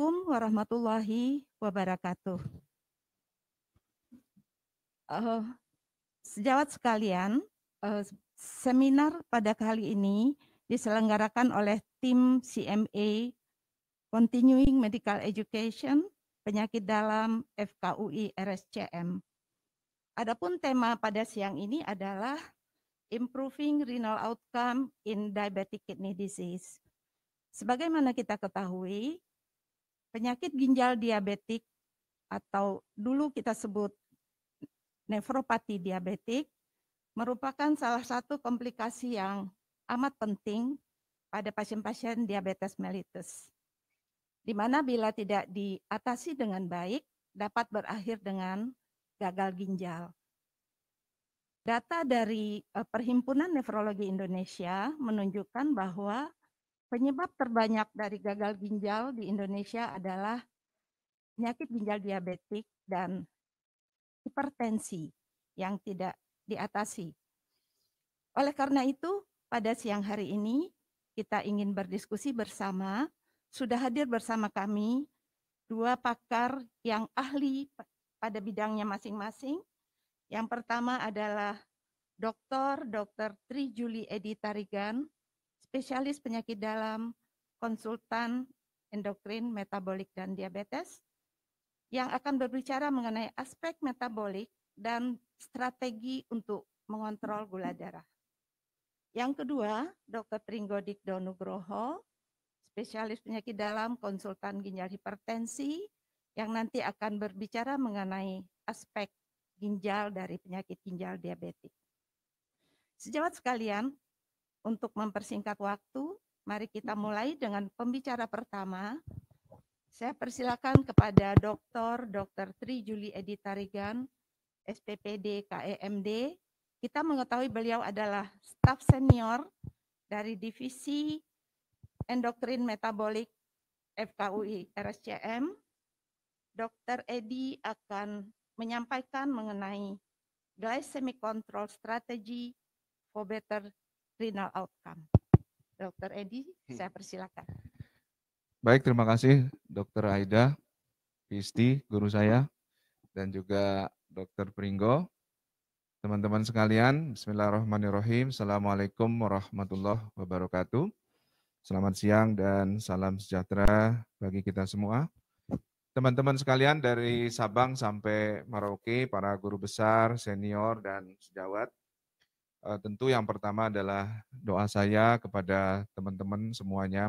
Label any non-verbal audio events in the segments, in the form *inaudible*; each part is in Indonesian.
Assalamualaikum warahmatullahi wabarakatuh. Uh, sejawat sekalian, uh, seminar pada kali ini diselenggarakan oleh tim CMA Continuing Medical Education Penyakit Dalam FKUI RSCM. Adapun tema pada siang ini adalah Improving Renal Outcome in Diabetic Kidney Disease. Sebagaimana kita ketahui, penyakit ginjal diabetik atau dulu kita sebut nefropati diabetik merupakan salah satu komplikasi yang amat penting pada pasien-pasien diabetes mellitus. Di mana bila tidak diatasi dengan baik dapat berakhir dengan gagal ginjal. Data dari eh, Perhimpunan Nefrologi Indonesia menunjukkan bahwa Penyebab terbanyak dari gagal ginjal di Indonesia adalah penyakit ginjal diabetik dan hipertensi yang tidak diatasi. Oleh karena itu, pada siang hari ini kita ingin berdiskusi bersama. Sudah hadir bersama kami dua pakar yang ahli pada bidangnya masing-masing. Yang pertama adalah Dr. Dr. Tri Juli Edi Tarigan, spesialis penyakit dalam, konsultan endokrin, metabolik, dan diabetes yang akan berbicara mengenai aspek metabolik dan strategi untuk mengontrol gula darah. Yang kedua, Dr. Pringgodik Donugroho, spesialis penyakit dalam, konsultan ginjal hipertensi, yang nanti akan berbicara mengenai aspek ginjal dari penyakit ginjal diabetik. Sejawat sekalian, untuk mempersingkat waktu, mari kita mulai dengan pembicara pertama. Saya persilakan kepada Dr. Dr. Tri Juli Edi Tarigan, SPPD KEMD. Kita mengetahui beliau adalah staf senior dari Divisi Endokrin Metabolik FKUI RSCM. Dr. Edi akan menyampaikan mengenai glycemic control strategy for better renal outcome. Dokter Edi, hmm. saya persilakan. Baik, terima kasih Dokter Aida, Pisti, guru saya, dan juga Dokter Pringgo. Teman-teman sekalian, Bismillahirrahmanirrahim. Assalamualaikum warahmatullahi wabarakatuh. Selamat siang dan salam sejahtera bagi kita semua. Teman-teman sekalian dari Sabang sampai Merauke, para guru besar, senior, dan sejawat, Eh, tentu yang pertama adalah doa saya kepada teman-teman semuanya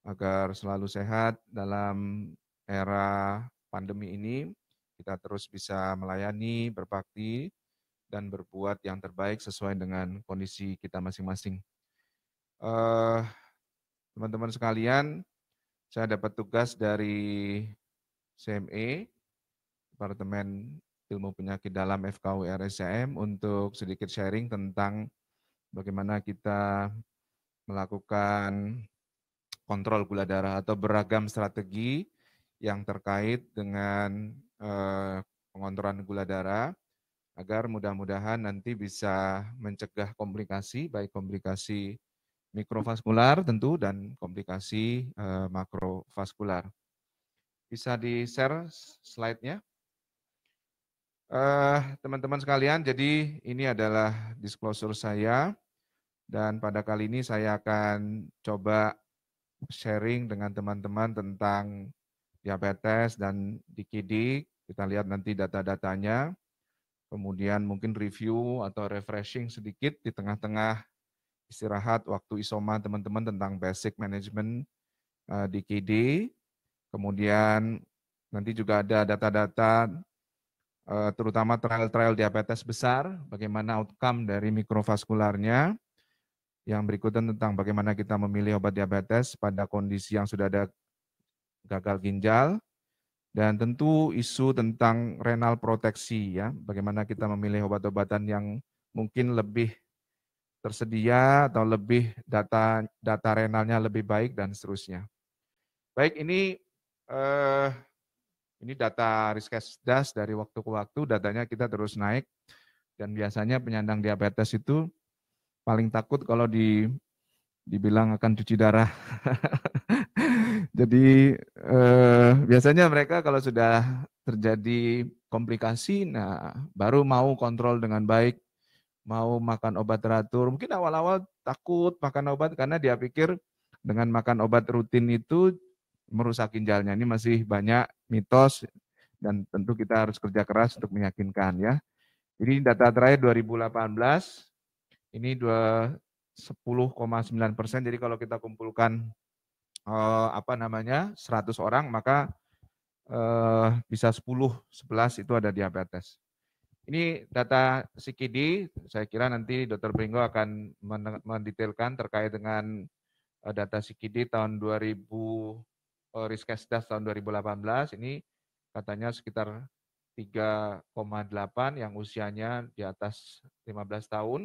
agar selalu sehat dalam era pandemi ini. Kita terus bisa melayani, berbakti, dan berbuat yang terbaik sesuai dengan kondisi kita masing-masing. Uh, teman-teman sekalian, saya dapat tugas dari CME, Departemen ilmu penyakit dalam FKU RSCM untuk sedikit sharing tentang bagaimana kita melakukan kontrol gula darah atau beragam strategi yang terkait dengan eh, pengontrolan gula darah agar mudah-mudahan nanti bisa mencegah komplikasi baik komplikasi mikrovaskular tentu dan komplikasi eh, makrovaskular. Bisa di-share slide-nya? Eh, teman-teman uh, sekalian, jadi ini adalah disclosure saya dan pada kali ini saya akan coba sharing dengan teman-teman tentang diabetes dan dikidik. Kita lihat nanti data-datanya. Kemudian mungkin review atau refreshing sedikit di tengah-tengah istirahat waktu isoma teman-teman tentang basic management uh, eh, di Kemudian nanti juga ada data-data Eh, terutama trial-trial diabetes besar, bagaimana outcome dari mikrovaskularnya. Yang berikutnya tentang bagaimana kita memilih obat diabetes pada kondisi yang sudah ada gagal ginjal. Dan tentu isu tentang renal proteksi ya, bagaimana kita memilih obat-obatan yang mungkin lebih tersedia atau lebih data data renalnya lebih baik dan seterusnya. Baik, ini eh, ini data Riskesdas dari waktu ke waktu, datanya kita terus naik. Dan biasanya penyandang diabetes itu paling takut kalau di dibilang akan cuci darah. *laughs* Jadi eh, biasanya mereka kalau sudah terjadi komplikasi, nah baru mau kontrol dengan baik, mau makan obat teratur. Mungkin awal-awal takut makan obat karena dia pikir dengan makan obat rutin itu merusak ginjalnya ini masih banyak mitos dan tentu kita harus kerja keras untuk meyakinkan ya. Jadi data terakhir 2018 ini 10,9 persen. Jadi kalau kita kumpulkan eh, apa namanya 100 orang maka eh, bisa 10, 11 itu ada diabetes. Ini data CKD, saya kira nanti Dokter Pringgo akan mendetailkan terkait dengan eh, data CKD tahun 2000 Eh, Riskesdas tahun 2018 ini katanya sekitar 3,8 yang usianya di atas 15 tahun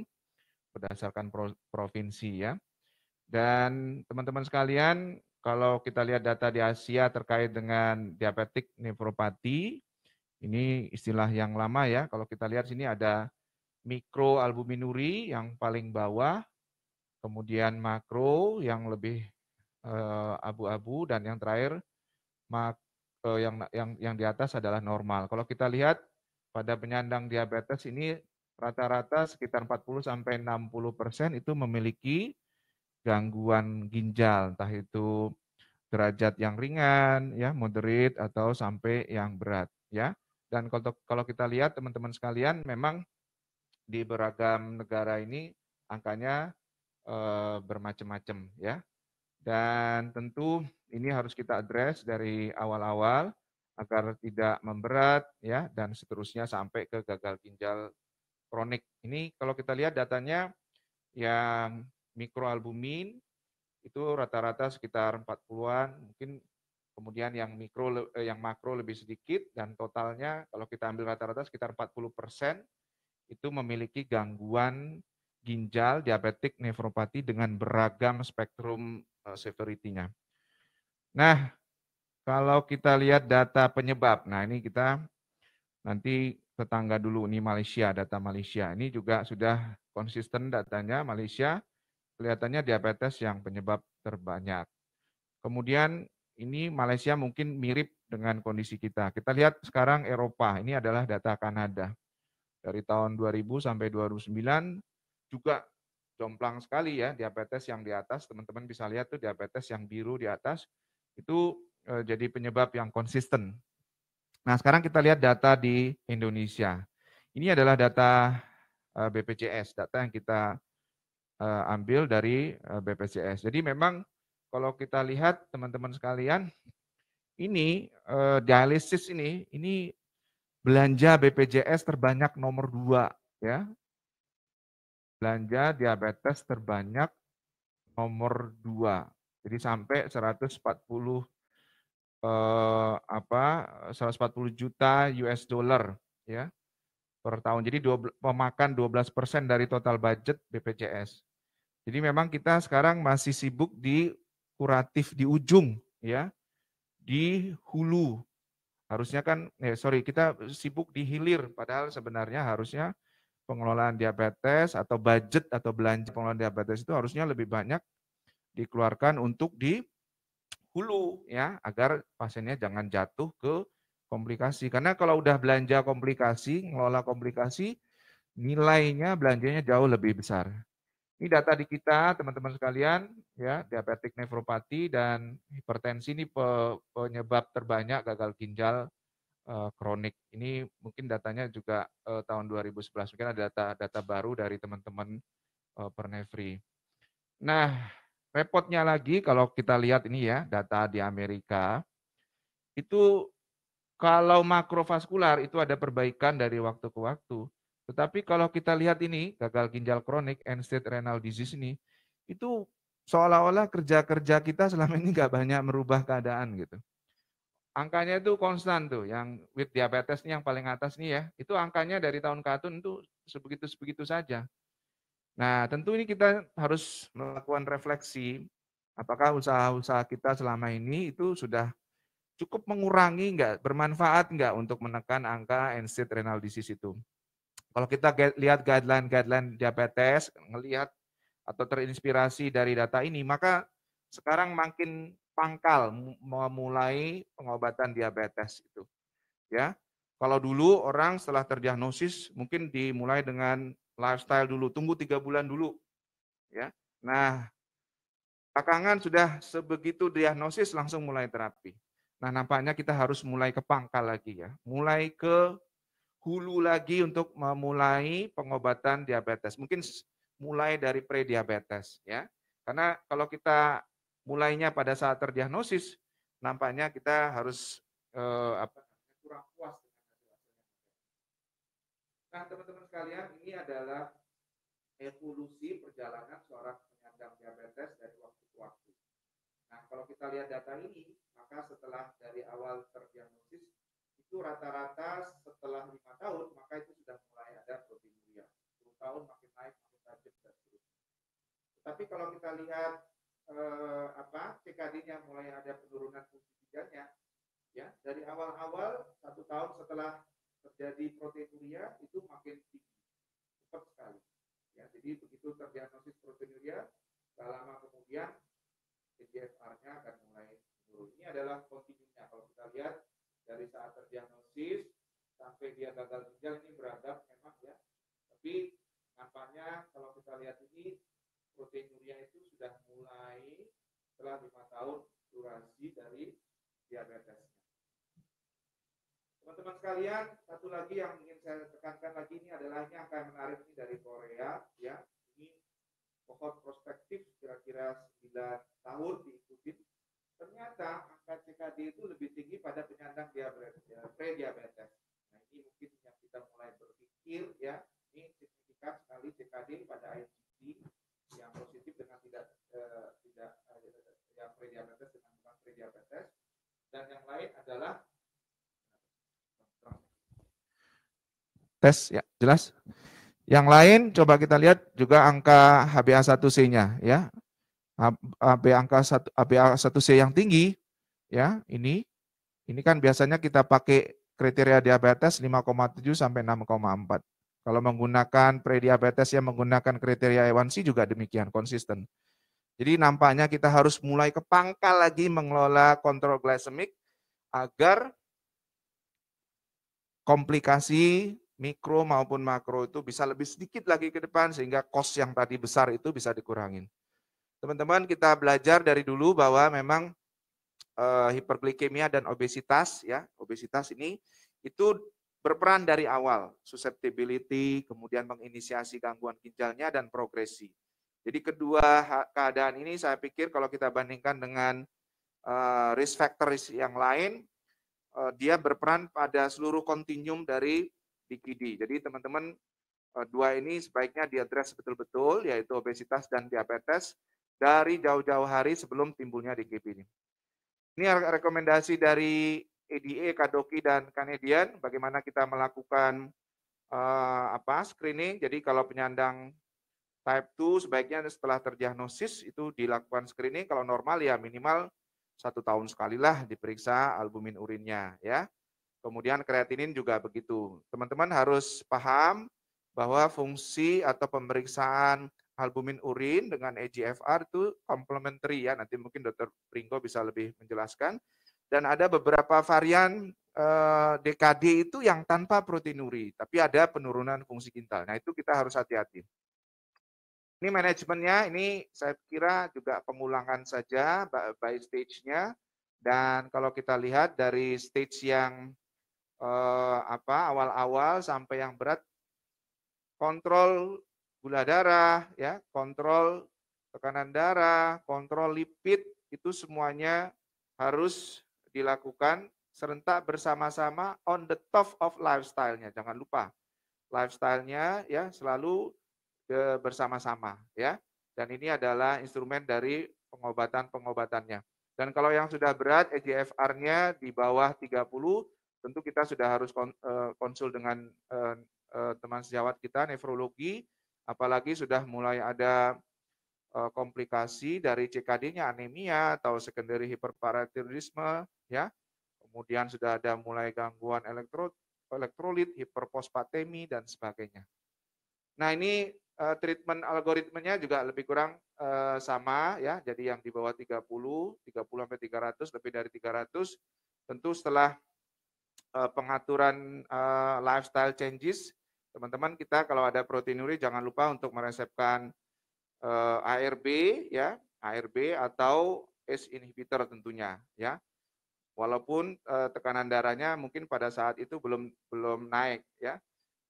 berdasarkan provinsi ya. Dan teman-teman sekalian, kalau kita lihat data di Asia terkait dengan diabetik nefropati, ini istilah yang lama ya. Kalau kita lihat sini ada mikroalbuminuri yang paling bawah, kemudian makro yang lebih Eh, abu-abu dan yang terakhir mak, eh, yang yang yang di atas adalah normal. Kalau kita lihat pada penyandang diabetes ini rata-rata sekitar 40 sampai 60 persen itu memiliki gangguan ginjal, entah itu derajat yang ringan, ya moderate atau sampai yang berat, ya. Dan kalau kalau kita lihat teman-teman sekalian, memang di beragam negara ini angkanya e, eh, bermacam-macam, ya. Dan tentu ini harus kita address dari awal-awal agar tidak memberat ya dan seterusnya sampai ke gagal ginjal kronik. Ini kalau kita lihat datanya yang mikroalbumin itu rata-rata sekitar 40-an, mungkin kemudian yang mikro eh, yang makro lebih sedikit dan totalnya kalau kita ambil rata-rata sekitar 40% itu memiliki gangguan ginjal diabetik nefropati dengan beragam spektrum Eh, security-nya. Nah, kalau kita lihat data penyebab, nah ini kita nanti tetangga dulu ini Malaysia, data Malaysia. Ini juga sudah konsisten datanya Malaysia, kelihatannya diabetes yang penyebab terbanyak. Kemudian ini Malaysia mungkin mirip dengan kondisi kita. Kita lihat sekarang Eropa, ini adalah data Kanada. Dari tahun 2000 sampai 2009 juga jomplang sekali ya diabetes yang di atas. Teman-teman bisa lihat tuh diabetes yang biru di atas itu eh, jadi penyebab yang konsisten. Nah, sekarang kita lihat data di Indonesia. Ini adalah data eh, BPJS, data yang kita eh, ambil dari BPJS. Jadi memang kalau kita lihat teman-teman sekalian, ini dialisis ini ini belanja BPJS terbanyak nomor dua ya belanja diabetes terbanyak nomor 2. Jadi sampai 140 eh, apa 140 juta US dollar ya per tahun. Jadi 12, pemakan 12% dari total budget BPJS. Jadi memang kita sekarang masih sibuk di kuratif di ujung ya di hulu harusnya kan eh, sorry kita sibuk di hilir padahal sebenarnya harusnya pengelolaan diabetes atau budget atau belanja pengelolaan diabetes itu harusnya lebih banyak dikeluarkan untuk di hulu ya agar pasiennya jangan jatuh ke komplikasi karena kalau udah belanja komplikasi ngelola komplikasi nilainya belanjanya jauh lebih besar ini data di kita teman-teman sekalian ya diabetik nefropati dan hipertensi ini penyebab terbanyak gagal ginjal uh, kronik. Ini mungkin datanya juga uh, tahun 2011 mungkin ada data-data baru dari teman-teman uh, eh, Pernevri. Nah, repotnya lagi kalau kita lihat ini ya data di Amerika itu kalau makrovaskular itu ada perbaikan dari waktu ke waktu. Tetapi kalau kita lihat ini, gagal ginjal kronik, end-stage renal disease ini, itu seolah-olah kerja-kerja kita selama ini nggak banyak merubah keadaan gitu angkanya itu konstan tuh, yang with diabetes nih yang paling atas nih ya, itu angkanya dari tahun ke tahun itu sebegitu-sebegitu saja. Nah, tentu ini kita harus melakukan refleksi, apakah usaha-usaha kita selama ini itu sudah cukup mengurangi enggak, bermanfaat enggak untuk menekan angka end-stage renal disease itu. Kalau kita lihat guideline-guideline diabetes, ngelihat atau terinspirasi dari data ini, maka sekarang makin pangkal memulai pengobatan diabetes itu. Ya. Kalau dulu orang setelah terdiagnosis mungkin dimulai dengan lifestyle dulu, tunggu tiga bulan dulu. Ya. Nah, belakangan sudah sebegitu diagnosis langsung mulai terapi. Nah, nampaknya kita harus mulai ke pangkal lagi ya. Mulai ke hulu lagi untuk memulai pengobatan diabetes. Mungkin mulai dari prediabetes ya. Karena kalau kita mulainya pada saat terdiagnosis, nampaknya kita harus eh, apa, kurang puas dengan hasil Nah, teman-teman sekalian, ini adalah evolusi perjalanan seorang penyandang diabetes dari waktu ke waktu. Nah, kalau kita lihat data ini, maka setelah dari awal terdiagnosis, itu rata-rata setelah lima tahun, maka itu sudah mulai ada proteinuria. 10 tahun makin naik, makin tajam, dan seterusnya. Tapi kalau kita lihat eh, apa CKD-nya mulai ada penurunan fungsi ginjalnya ya dari awal-awal satu tahun setelah terjadi proteinuria itu makin tinggi cepat sekali ya jadi begitu terdiagnosis proteinuria tak lama kemudian gfr nya akan mulai menurun ini adalah kontinunya kalau kita lihat dari saat terdiagnosis sampai dia gagal ginjal ini beradab memang ya tapi nampaknya kalau kita lihat ini proteinuria itu sudah mulai setelah lima tahun durasi dari diabetesnya. Teman-teman sekalian, satu lagi yang ingin saya tekankan lagi ini adalah ini akan menarik ini dari Korea, ya. Ini pohon prospektif kira-kira 9 tahun diikuti. Ternyata angka CKD itu lebih tinggi pada penyandang diabetes, ya, pre-diabetes. Nah ini mungkin yang kita mulai berpikir ya, ini signifikan sekali CKD pada IGD yang positif dengan tidak eh, tidak eh, yang prediabetes dengan bukan prediabetes dan yang lain adalah tes ya jelas yang lain coba kita lihat juga angka HbA1c-nya ya HB angka satu HbA1c yang tinggi ya ini ini kan biasanya kita pakai kriteria diabetes 5,7 sampai kalau menggunakan prediabetes yang menggunakan kriteria A1C juga demikian, konsisten. Jadi nampaknya kita harus mulai ke pangkal lagi mengelola kontrol glasemik agar komplikasi mikro maupun makro itu bisa lebih sedikit lagi ke depan sehingga kos yang tadi besar itu bisa dikurangin. Teman-teman kita belajar dari dulu bahwa memang e, hiperglikemia dan obesitas ya, obesitas ini itu Berperan dari awal, susceptibility, kemudian menginisiasi gangguan ginjalnya dan progresi. Jadi kedua keadaan ini saya pikir kalau kita bandingkan dengan eh, risk factor yang lain, eh, dia berperan pada seluruh kontinum dari DKD. Jadi teman-teman eh, dua ini sebaiknya diadres betul-betul, yaitu obesitas dan diabetes dari jauh-jauh hari sebelum timbulnya DKD ini. Ini rekomendasi dari EDA, Kadoki dan kanedian. bagaimana kita melakukan uh, apa screening. Jadi kalau penyandang type 2 sebaiknya setelah terdiagnosis itu dilakukan screening. Kalau normal ya minimal satu tahun sekali lah diperiksa albumin urinnya ya. Kemudian kreatinin juga begitu. Teman-teman harus paham bahwa fungsi atau pemeriksaan albumin urin dengan EGFR itu komplementer ya. Nanti mungkin dokter Pringo bisa lebih menjelaskan dan ada beberapa varian DKD eh, itu yang tanpa proteinuri, tapi ada penurunan fungsi ginjal. Nah, itu kita harus hati-hati. Ini manajemennya, ini saya kira juga pengulangan saja by stage-nya. Dan kalau kita lihat dari stage yang eh, apa awal-awal sampai yang berat, kontrol gula darah, ya, kontrol tekanan darah, kontrol lipid itu semuanya harus dilakukan serentak bersama-sama on the top of lifestyle-nya. Jangan lupa lifestyle-nya ya selalu e, bersama-sama ya. Dan ini adalah instrumen dari pengobatan-pengobatannya. Dan kalau yang sudah berat EGFR-nya di bawah 30 tentu kita sudah harus e, konsul dengan e, teman sejawat kita nefrologi apalagi sudah mulai ada Eh, komplikasi dari CKD-nya anemia atau secondary hyperparathyroidisme ya. Kemudian sudah ada mulai gangguan elektro elektrolit, hiperfosfatemi dan sebagainya. Nah, ini uh, treatment algoritmenya juga lebih kurang uh, sama ya. Jadi yang di bawah 30, 30 sampai 300, lebih dari 300 tentu setelah uh, pengaturan uh, lifestyle changes teman-teman kita kalau ada proteinuri jangan lupa untuk meresepkan uh, eh, ARB ya, ARB atau S inhibitor tentunya ya. Walaupun uh, tekanan darahnya mungkin pada saat itu belum belum naik ya.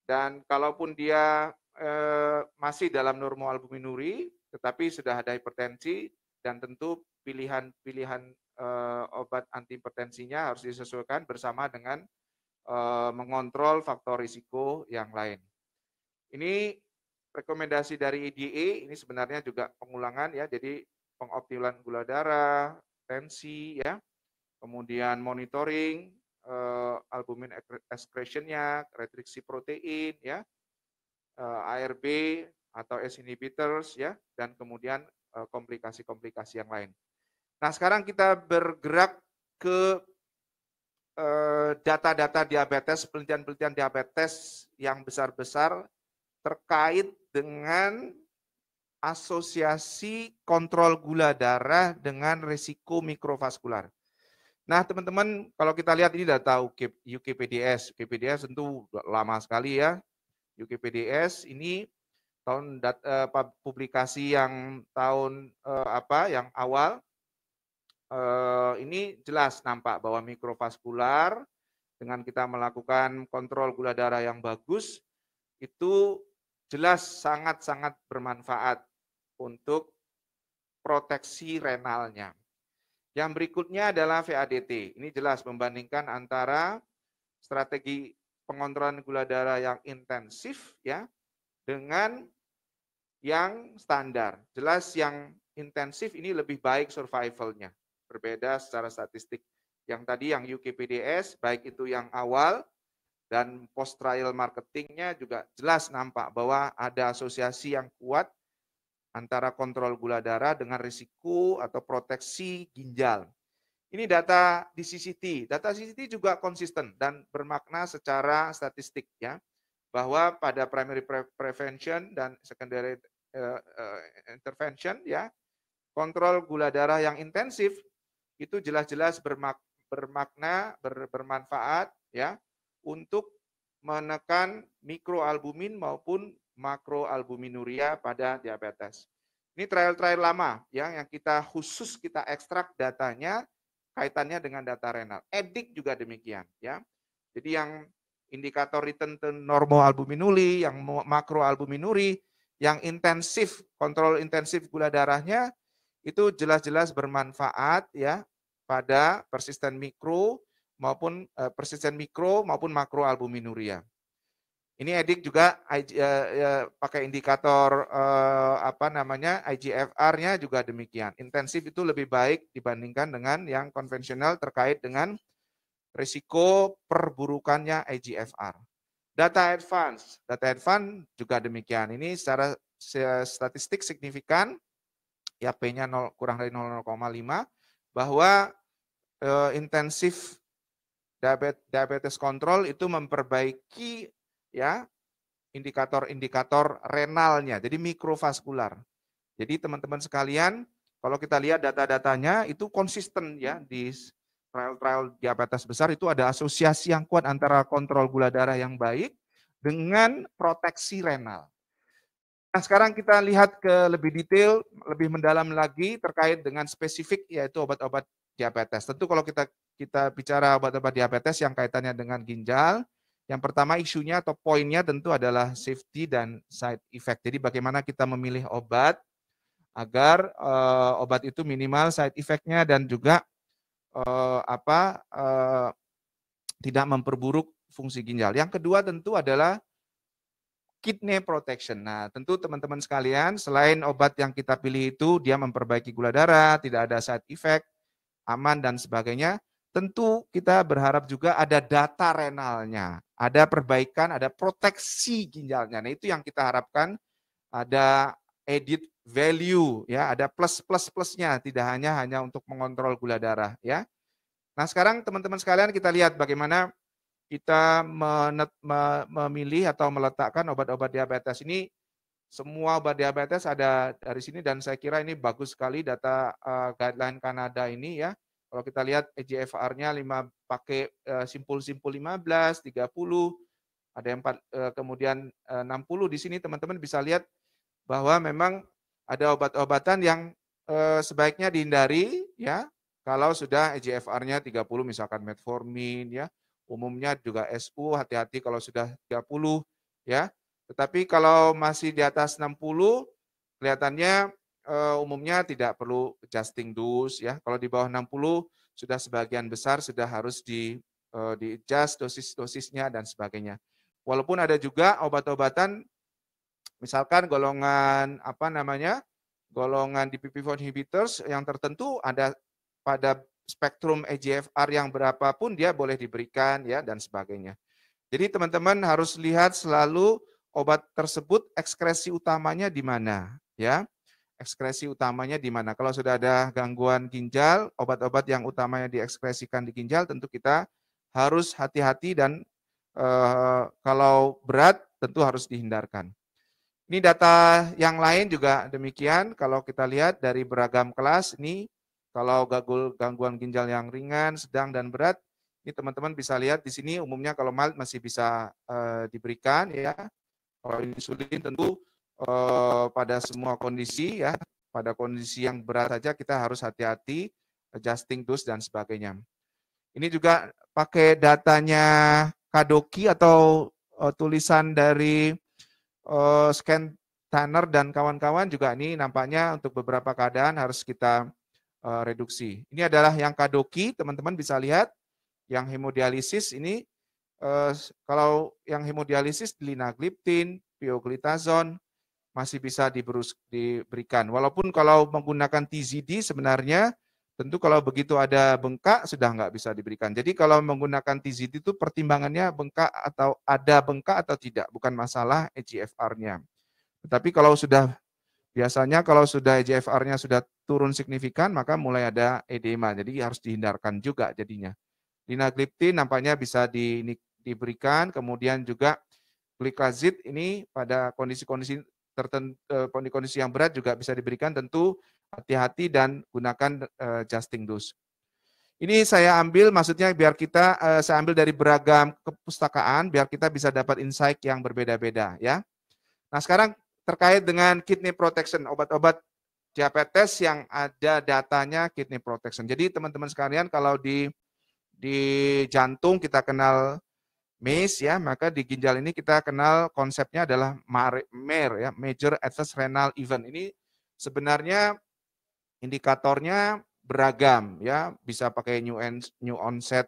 Dan kalaupun dia uh, masih dalam normoalbuminuri tetapi sudah ada hipertensi dan tentu pilihan-pilihan uh, obat antihipertensinya harus disesuaikan bersama dengan mengontrol faktor risiko yang lain. Ini rekomendasi dari IDE ini sebenarnya juga pengulangan ya, jadi pengoptimalan gula darah, tensi ya, kemudian monitoring eh, albumin excretionnya, retriksi protein ya, eh, ARB atau S inhibitors ya, dan kemudian eh, komplikasi-komplikasi eh, yang lain. Nah sekarang kita bergerak ke eh, data-data diabetes, penelitian-penelitian diabetes yang besar-besar terkait dengan asosiasi kontrol gula darah dengan risiko mikrovaskular. Nah, teman-teman, kalau kita lihat ini data UK, UKPDS. UKPDS tentu lama sekali ya. UKPDS ini tahun dat, uh, publikasi yang tahun uh, apa yang awal uh, ini jelas nampak bahwa mikrovaskular dengan kita melakukan kontrol gula darah yang bagus itu jelas sangat-sangat bermanfaat untuk proteksi renalnya. Yang berikutnya adalah VADT. Ini jelas membandingkan antara strategi pengontrolan gula darah yang intensif ya dengan yang standar. Jelas yang intensif ini lebih baik survivalnya. Berbeda secara statistik. Yang tadi yang UKPDS, baik itu yang awal dan post trial marketingnya juga jelas nampak bahwa ada asosiasi yang kuat antara kontrol gula darah dengan risiko atau proteksi ginjal. Ini data di CCT. Data CCT juga konsisten dan bermakna secara statistik ya bahwa pada primary prevention dan secondary uh, uh, intervention ya kontrol gula darah yang intensif itu jelas-jelas bermakna bermanfaat ya untuk menekan mikroalbumin maupun makroalbuminuria pada diabetes. Ini trial-trial lama ya, yang kita khusus kita ekstrak datanya kaitannya dengan data renal. Edik juga demikian ya. Jadi yang indikator return to normal albuminuli, yang makroalbuminuri, yang intensif kontrol intensif gula darahnya itu jelas-jelas bermanfaat ya pada persisten mikro maupun uh, persisten mikro maupun makro albuminuria. Ini edik juga IG, uh, eh, uh, ya, pakai indikator uh, apa namanya IGFR-nya juga demikian. Intensif itu lebih baik dibandingkan dengan yang konvensional terkait dengan risiko perburukannya IGFR. Data advance, data advance juga demikian. Ini secara statistik signifikan ya P-nya kurang dari 0,5 bahwa intensif diabetes control itu memperbaiki ya indikator-indikator renalnya, jadi mikrovaskular. Jadi teman-teman sekalian, kalau kita lihat data-datanya itu konsisten ya di trial-trial diabetes besar itu ada asosiasi yang kuat antara kontrol gula darah yang baik dengan proteksi renal. Nah, sekarang kita lihat ke lebih detail, lebih mendalam lagi terkait dengan spesifik yaitu obat-obat diabetes. Tentu kalau kita kita bicara obat-obat diabetes yang kaitannya dengan ginjal, yang pertama isunya atau poinnya tentu adalah safety dan side effect. Jadi bagaimana kita memilih obat agar uh, obat itu minimal side effect-nya dan juga uh, apa uh, tidak memperburuk fungsi ginjal. Yang kedua tentu adalah kidney protection. Nah, tentu teman-teman sekalian, selain obat yang kita pilih itu dia memperbaiki gula darah, tidak ada side effect, aman dan sebagainya tentu kita berharap juga ada data renalnya, ada perbaikan, ada proteksi ginjalnya. Nah, itu yang kita harapkan ada edit value ya, ada plus plus plusnya tidak hanya hanya untuk mengontrol gula darah ya. Nah, sekarang teman-teman sekalian kita lihat bagaimana kita menet, me, memilih atau meletakkan obat-obat diabetes ini semua obat diabetes ada dari sini dan saya kira ini bagus sekali data uh, guideline Kanada ini ya kalau kita lihat egfr nya 5 pakai eh, simpul-simpul 15, 30, ada yang 4, eh, kemudian 60 eh, di sini teman-teman bisa lihat bahwa memang ada obat-obatan yang sebaiknya dihindari ya kalau sudah EGFR-nya 30 misalkan metformin ya umumnya juga SU hati-hati kalau sudah 30 ya tetapi kalau masih di atas 60 kelihatannya uh, umumnya tidak perlu adjusting dose ya. Kalau di bawah 60 sudah sebagian besar sudah harus di uh, eh, di adjust dosis-dosisnya dan sebagainya. Walaupun ada juga obat-obatan misalkan golongan apa namanya? golongan DPP4 inhibitors yang tertentu ada pada spektrum EGFR yang berapapun dia boleh diberikan ya dan sebagainya. Jadi teman-teman harus lihat selalu obat tersebut ekskresi utamanya di mana ya ekskresi utamanya di mana. Kalau sudah ada gangguan ginjal, obat-obat yang utamanya diekskresikan di ginjal tentu kita harus hati-hati dan e, kalau berat tentu harus dihindarkan. Ini data yang lain juga demikian. Kalau kita lihat dari beragam kelas ini, kalau gagul gangguan ginjal yang ringan, sedang dan berat, ini teman-teman bisa lihat di sini umumnya kalau mal masih bisa e, diberikan ya. Kalau insulin tentu Eh, pada semua kondisi ya, pada kondisi yang berat saja kita harus hati-hati, adjusting dose dan sebagainya. Ini juga pakai datanya Kadoki atau uh, tulisan dari uh, scan Tanner dan kawan-kawan juga ini nampaknya untuk beberapa keadaan harus kita uh, reduksi. Ini adalah yang kadoki, teman-teman bisa lihat yang hemodialisis ini uh, kalau yang hemodialisis linagliptin, pioglitazon, masih bisa diberikan. Walaupun kalau menggunakan TZD sebenarnya tentu kalau begitu ada bengkak sudah nggak bisa diberikan. Jadi kalau menggunakan TZD itu pertimbangannya bengkak atau ada bengkak atau tidak, bukan masalah EGFR-nya. Tetapi kalau sudah biasanya kalau sudah EGFR-nya sudah turun signifikan maka mulai ada edema. Jadi harus dihindarkan juga jadinya. Linagliptin nampaknya bisa di, diberikan, kemudian juga glikazid ini pada kondisi-kondisi tertentu eh, kondisi yang berat juga bisa diberikan tentu hati-hati dan gunakan uh, justing dose. Ini saya ambil maksudnya biar kita uh, saya ambil dari beragam kepustakaan biar kita bisa dapat insight yang berbeda-beda ya. Nah, sekarang terkait dengan kidney protection obat-obat diabetes yang ada datanya kidney protection. Jadi teman-teman sekalian kalau di di jantung kita kenal MACE ya, maka di ginjal ini kita kenal konsepnya adalah MARE ya, Major Adverse Renal Event. Ini sebenarnya indikatornya beragam ya, bisa pakai new, new onset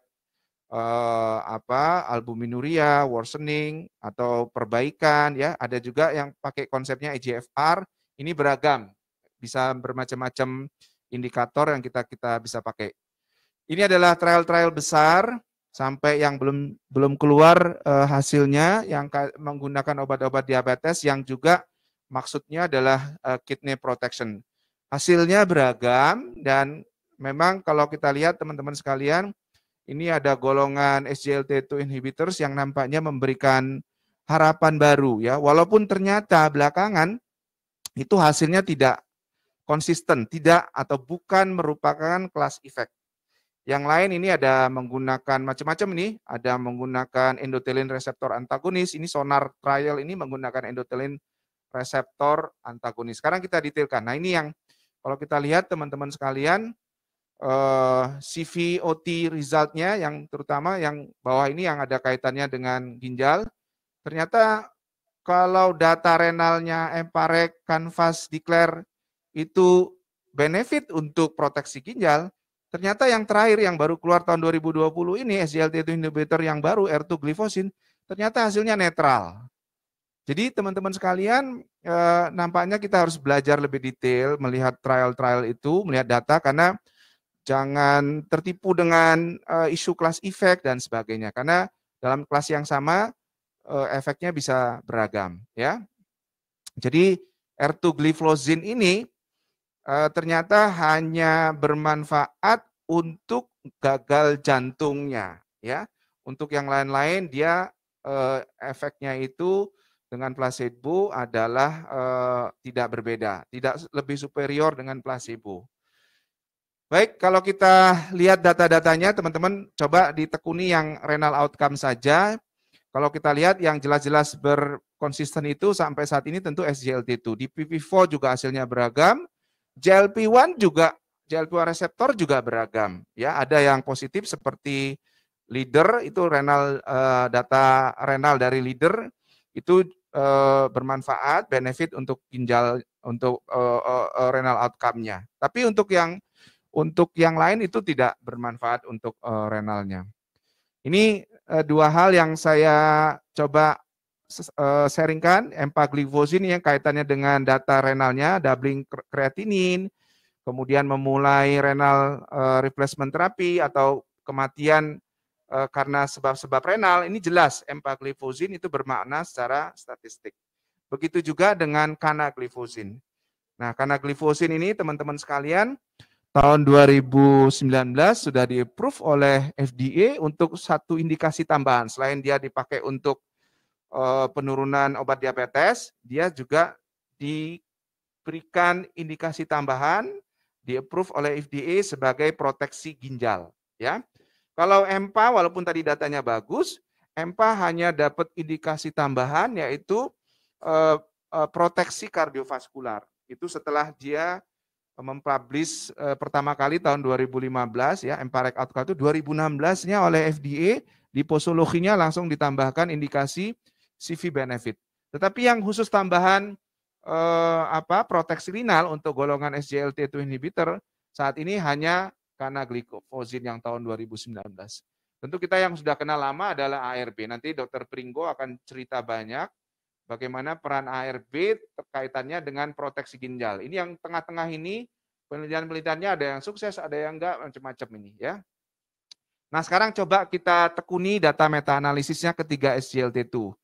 eh, apa albuminuria, worsening atau perbaikan ya, ada juga yang pakai konsepnya EGFR. Ini beragam, bisa bermacam-macam indikator yang kita kita bisa pakai. Ini adalah trial-trial besar sampai yang belum belum keluar uh, hasilnya yang menggunakan obat-obat diabetes yang juga maksudnya adalah uh, kidney protection. Hasilnya beragam dan memang kalau kita lihat teman-teman sekalian ini ada golongan SGLT2 inhibitors yang nampaknya memberikan harapan baru ya. Walaupun ternyata belakangan itu hasilnya tidak konsisten, tidak atau bukan merupakan kelas efek. Yang lain ini ada menggunakan macam-macam ini, ada menggunakan endotelin reseptor antagonis, ini sonar trial ini menggunakan endotelin reseptor antagonis. Sekarang kita detailkan. Nah ini yang kalau kita lihat teman-teman sekalian, eh, CVOT resultnya yang terutama yang bawah ini yang ada kaitannya dengan ginjal, ternyata kalau data renalnya Emparek, Canvas, Declare itu benefit untuk proteksi ginjal, Ternyata yang terakhir yang baru keluar tahun 2020 ini SGLT2 inhibitor yang baru R2 glifosin ternyata hasilnya netral. Jadi teman-teman sekalian eh, nampaknya kita harus belajar lebih detail melihat trial-trial itu, melihat data karena jangan tertipu dengan eh, isu kelas efek dan sebagainya karena dalam kelas yang sama eh, efeknya bisa beragam ya. Jadi R2 gliflozin ini Eh, ternyata hanya bermanfaat untuk gagal jantungnya ya. Untuk yang lain-lain dia eh, efeknya itu dengan placebo adalah eh, tidak berbeda, tidak lebih superior dengan placebo. Baik, kalau kita lihat data-datanya, teman-teman coba ditekuni yang renal outcome saja. Kalau kita lihat yang jelas-jelas berkonsisten itu sampai saat ini tentu SGLT2. Di pp 4 juga hasilnya beragam. GLP-1 juga GLP-1 reseptor juga beragam ya ada yang positif seperti leader itu renal uh, data renal dari leader itu uh, bermanfaat benefit untuk ginjal untuk uh, uh, renal outcome-nya tapi untuk yang untuk yang lain itu tidak bermanfaat untuk uh, renalnya ini uh, dua hal yang saya coba Eh, sharingkan empagliflozin yang kaitannya dengan data renalnya, doubling kreatinin, kemudian memulai renal eh, replacement therapy atau kematian eh, karena sebab-sebab renal, ini jelas empagliflozin itu bermakna secara statistik. Begitu juga dengan kanaglifosin. Nah, kanaglifosin ini teman-teman sekalian tahun 2019 sudah di-approve oleh FDA untuk satu indikasi tambahan selain dia dipakai untuk Eh, penurunan obat diabetes, dia juga diberikan indikasi tambahan di approve oleh FDA sebagai proteksi ginjal, ya. Kalau EMPA walaupun tadi datanya bagus, EMPA hanya dapat indikasi tambahan yaitu eh, eh, proteksi kardiovaskular. Itu setelah dia mempublish eh, pertama kali tahun 2015 ya, EMPA Outcome itu 2016-nya oleh FDA di posologinya langsung ditambahkan indikasi CV benefit. Tetapi yang khusus tambahan eh, apa proteksi renal untuk golongan SGLT2 inhibitor saat ini hanya karena glikofosin yang tahun 2019. Tentu kita yang sudah kenal lama adalah ARB. Nanti Dr. Pringgo akan cerita banyak bagaimana peran ARB terkaitannya dengan proteksi ginjal. Ini yang tengah-tengah ini penelitian-penelitiannya ada yang sukses, ada yang enggak, macam-macam ini ya. Nah sekarang coba kita tekuni data meta-analisisnya ketiga SGLT2.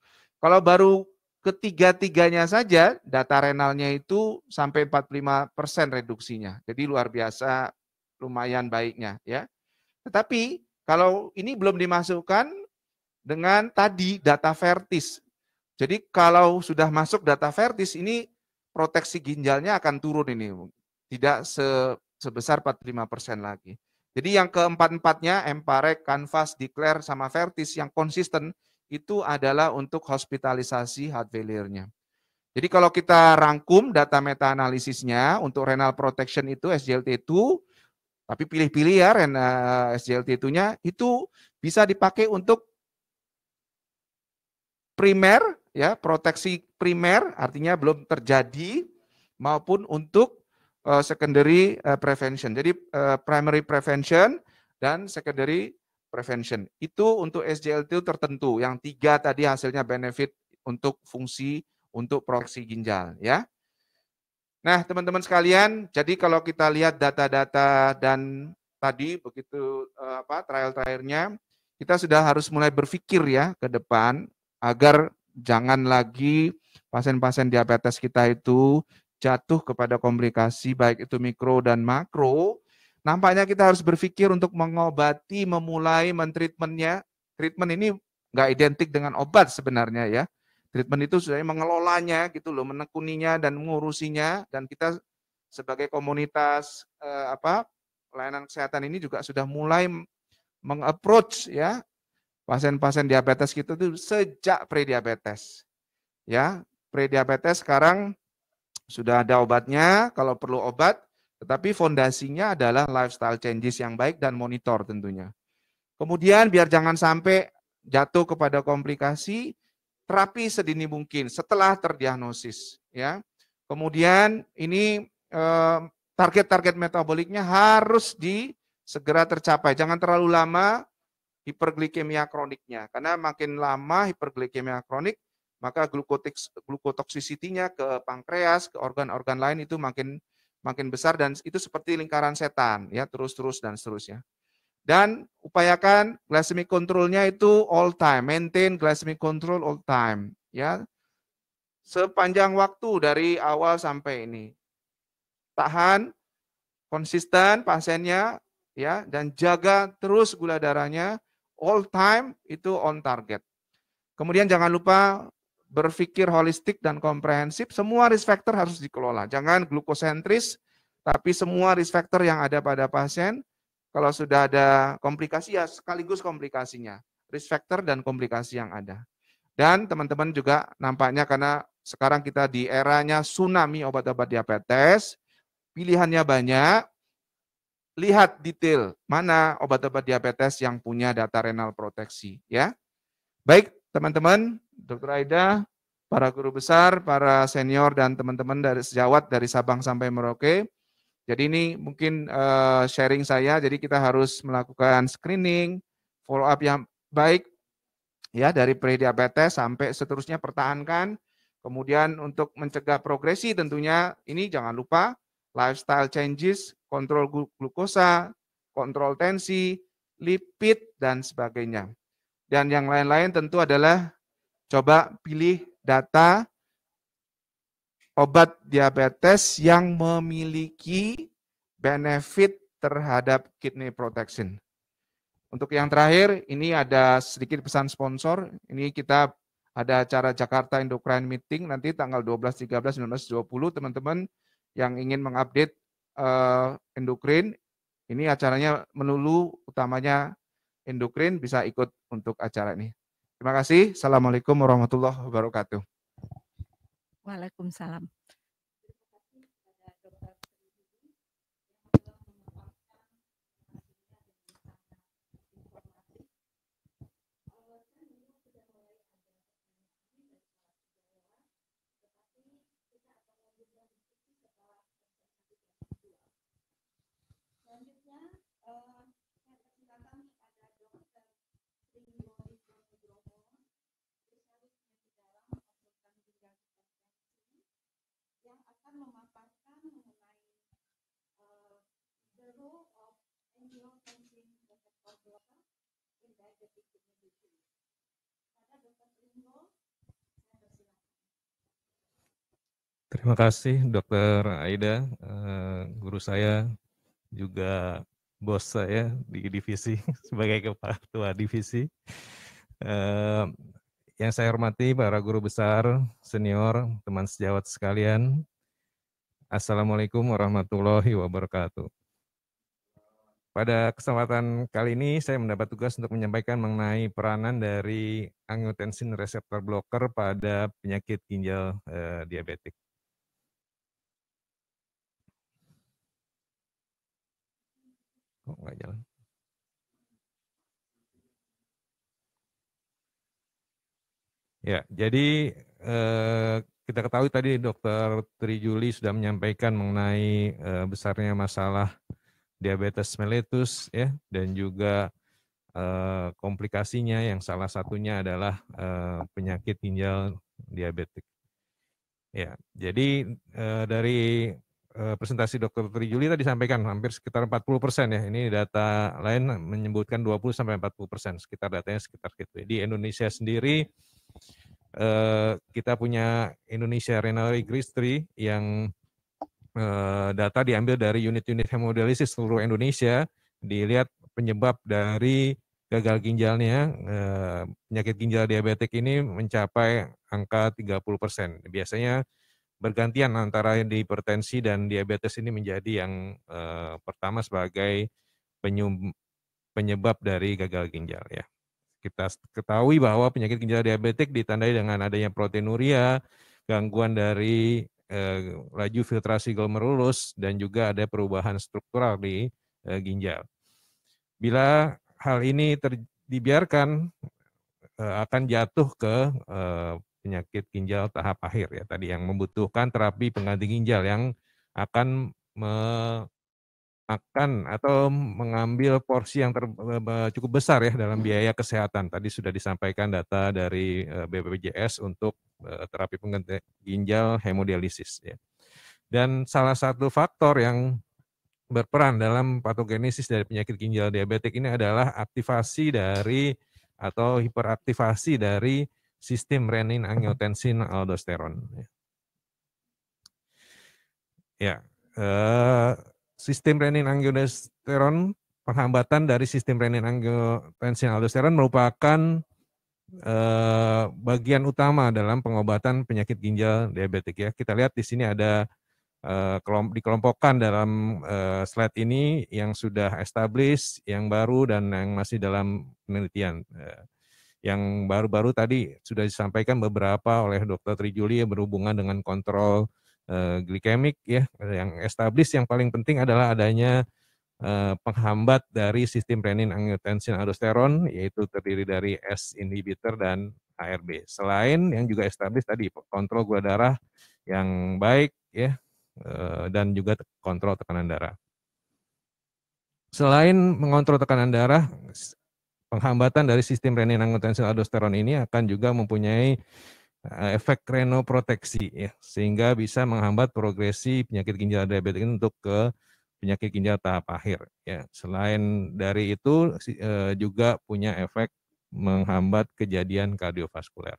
Kalau baru ketiga-tiganya saja data renalnya itu sampai 45% persen reduksinya. Jadi luar biasa lumayan baiknya ya. Tetapi kalau ini belum dimasukkan dengan tadi data vertis. Jadi kalau sudah masuk data vertis ini proteksi ginjalnya akan turun ini. Tidak se sebesar 45% persen lagi. Jadi yang keempat-empatnya, Emparek, Canvas, Declare, sama Vertis yang konsisten itu adalah untuk hospitalisasi heart failure-nya. Jadi kalau kita rangkum data meta-analisisnya untuk renal protection itu SGLT2, tapi pilih-pilih ya eh, SGLT2-nya, itu bisa dipakai untuk primer, ya proteksi primer, artinya belum terjadi, maupun untuk uh, secondary eh, prevention. Jadi primary prevention dan secondary prevention. Itu untuk SGLT tertentu. Yang tiga tadi hasilnya benefit untuk fungsi untuk proteksi ginjal ya. Nah, teman-teman sekalian, jadi kalau kita lihat data-data dan tadi begitu eh, apa trial-trialnya, kita sudah harus mulai berpikir ya ke depan agar jangan lagi pasien-pasien diabetes kita itu jatuh kepada komplikasi baik itu mikro dan makro Nampaknya kita harus berpikir untuk mengobati, memulai mentreatmentnya. Treatment ini nggak identik dengan obat sebenarnya ya. Treatment itu sudah mengelolanya gitu loh, menekuninya dan mengurusinya. Dan kita sebagai komunitas eh, apa layanan kesehatan ini juga sudah mulai mengapproach ya pasien-pasien diabetes kita itu sejak prediabetes. Ya, prediabetes sekarang sudah ada obatnya, kalau perlu obat tetapi fondasinya adalah lifestyle changes yang baik dan monitor tentunya. Kemudian biar jangan sampai jatuh kepada komplikasi, terapi sedini mungkin setelah terdiagnosis ya. Kemudian ini eh, target-target metaboliknya harus di segera tercapai. Jangan terlalu lama hiperglikemia kroniknya karena makin lama hiperglikemia kronik maka glukotoksisitinya ke pankreas, ke organ-organ lain itu makin makin besar dan itu seperti lingkaran setan ya terus-terus dan seterusnya. Dan upayakan glycemic controlnya itu all time, maintain glycemic control all time ya sepanjang waktu dari awal sampai ini. Tahan konsisten pasiennya ya dan jaga terus gula darahnya all time itu on target. Kemudian jangan lupa berpikir holistik dan komprehensif, semua risk factor harus dikelola. Jangan glukosentris, tapi semua risk factor yang ada pada pasien, kalau sudah ada komplikasi ya sekaligus komplikasinya. Risk factor dan komplikasi yang ada. Dan teman-teman juga nampaknya karena sekarang kita di eranya tsunami obat-obat diabetes, pilihannya banyak, lihat detail mana obat-obat diabetes yang punya data renal proteksi. ya. Baik, teman-teman, Dr. Aida, para guru besar, para senior dan teman-teman dari sejawat dari Sabang sampai Merauke. Jadi ini mungkin uh, sharing saya. Jadi kita harus melakukan screening, follow up yang baik ya dari prediabetes sampai seterusnya pertahankan. Kemudian untuk mencegah progresi tentunya ini jangan lupa lifestyle changes, kontrol glukosa, kontrol tensi, lipid dan sebagainya. Dan yang lain-lain tentu adalah coba pilih data obat diabetes yang memiliki benefit terhadap kidney protection. Untuk yang terakhir, ini ada sedikit pesan sponsor. Ini kita ada acara Jakarta Endocrine Meeting nanti tanggal 12, 13, 19, 20. Teman-teman yang ingin mengupdate uh, endokrin, ini acaranya melulu utamanya endokrin bisa ikut untuk acara ini. Terima kasih. Assalamualaikum warahmatullahi wabarakatuh. Waalaikumsalam. Terima kasih Dokter Aida, eh, guru saya juga bos saya di divisi *laughs* sebagai kepala ketua divisi. Eh, yang saya hormati para guru besar, senior, teman sejawat sekalian. Assalamualaikum warahmatullahi wabarakatuh. Pada kesempatan kali ini saya mendapat tugas untuk menyampaikan mengenai peranan dari angiotensin reseptor blocker pada penyakit ginjal eh, diabetik. Kok nggak jalan? Ya, jadi eh, kita ketahui tadi Dokter Tri Juli sudah menyampaikan mengenai eh, besarnya masalah diabetes mellitus ya dan juga eh, komplikasinya yang salah satunya adalah eh, penyakit ginjal diabetik. Ya, jadi eh, dari presentasi Dr. Tri Juli tadi sampaikan hampir sekitar 40 persen ya. Ini data lain menyebutkan 20 sampai 40 persen sekitar datanya sekitar gitu. Di Indonesia sendiri kita punya Indonesia Renal Registry yang Eh, data diambil dari unit-unit hemodialisis seluruh Indonesia, dilihat penyebab dari gagal ginjalnya, eh, penyakit ginjal diabetik ini mencapai angka 30%. Biasanya bergantian antara hipertensi dan diabetes ini menjadi yang eh, pertama sebagai penyebab dari gagal ginjal ya. Kita ketahui bahwa penyakit ginjal diabetik ditandai dengan adanya proteinuria, gangguan dari eh, laju filtrasi glomerulus dan juga ada perubahan struktural di eh, ginjal. Bila hal ini ter, dibiarkan eh, akan jatuh ke eh, penyakit ginjal tahap akhir ya tadi yang membutuhkan terapi pengganti ginjal yang akan me, akan atau mengambil porsi yang ter, cukup besar ya dalam hmm. biaya kesehatan. Tadi sudah disampaikan data dari e, BPJS untuk e, terapi pengganti ginjal hemodialisis ya. Dan salah satu faktor yang berperan dalam patogenesis dari penyakit ginjal diabetik ini adalah aktivasi dari atau hiperaktivasi dari sistem renin angiotensin aldosteron. Ya, eh, sistem renin angiotensin penghambatan dari sistem renin angiotensin aldosteron merupakan eh, bagian utama dalam pengobatan penyakit ginjal diabetik ya. Kita lihat di sini ada eh, dikelompokkan dalam eh, slide ini yang sudah established, yang baru dan yang masih dalam penelitian. Eh, yang baru-baru tadi sudah disampaikan beberapa oleh Dr. Trijuli berhubungan dengan kontrol uh, glikemik ya yang established yang paling penting adalah adanya uh, penghambat dari sistem renin angiotensin aldosteron yaitu terdiri dari S inhibitor dan ARB. Selain yang juga established tadi kontrol gula darah yang baik ya uh, dan juga kontrol tekanan darah. Selain mengontrol tekanan darah, penghambatan dari sistem renin angiotensin aldosteron ini akan juga mempunyai Eh, efek renoproteksi ya, sehingga bisa menghambat progresi penyakit ginjal diabetes ini untuk ke penyakit ginjal tahap akhir ya. Selain dari itu eh, juga punya efek menghambat kejadian kardiovaskuler.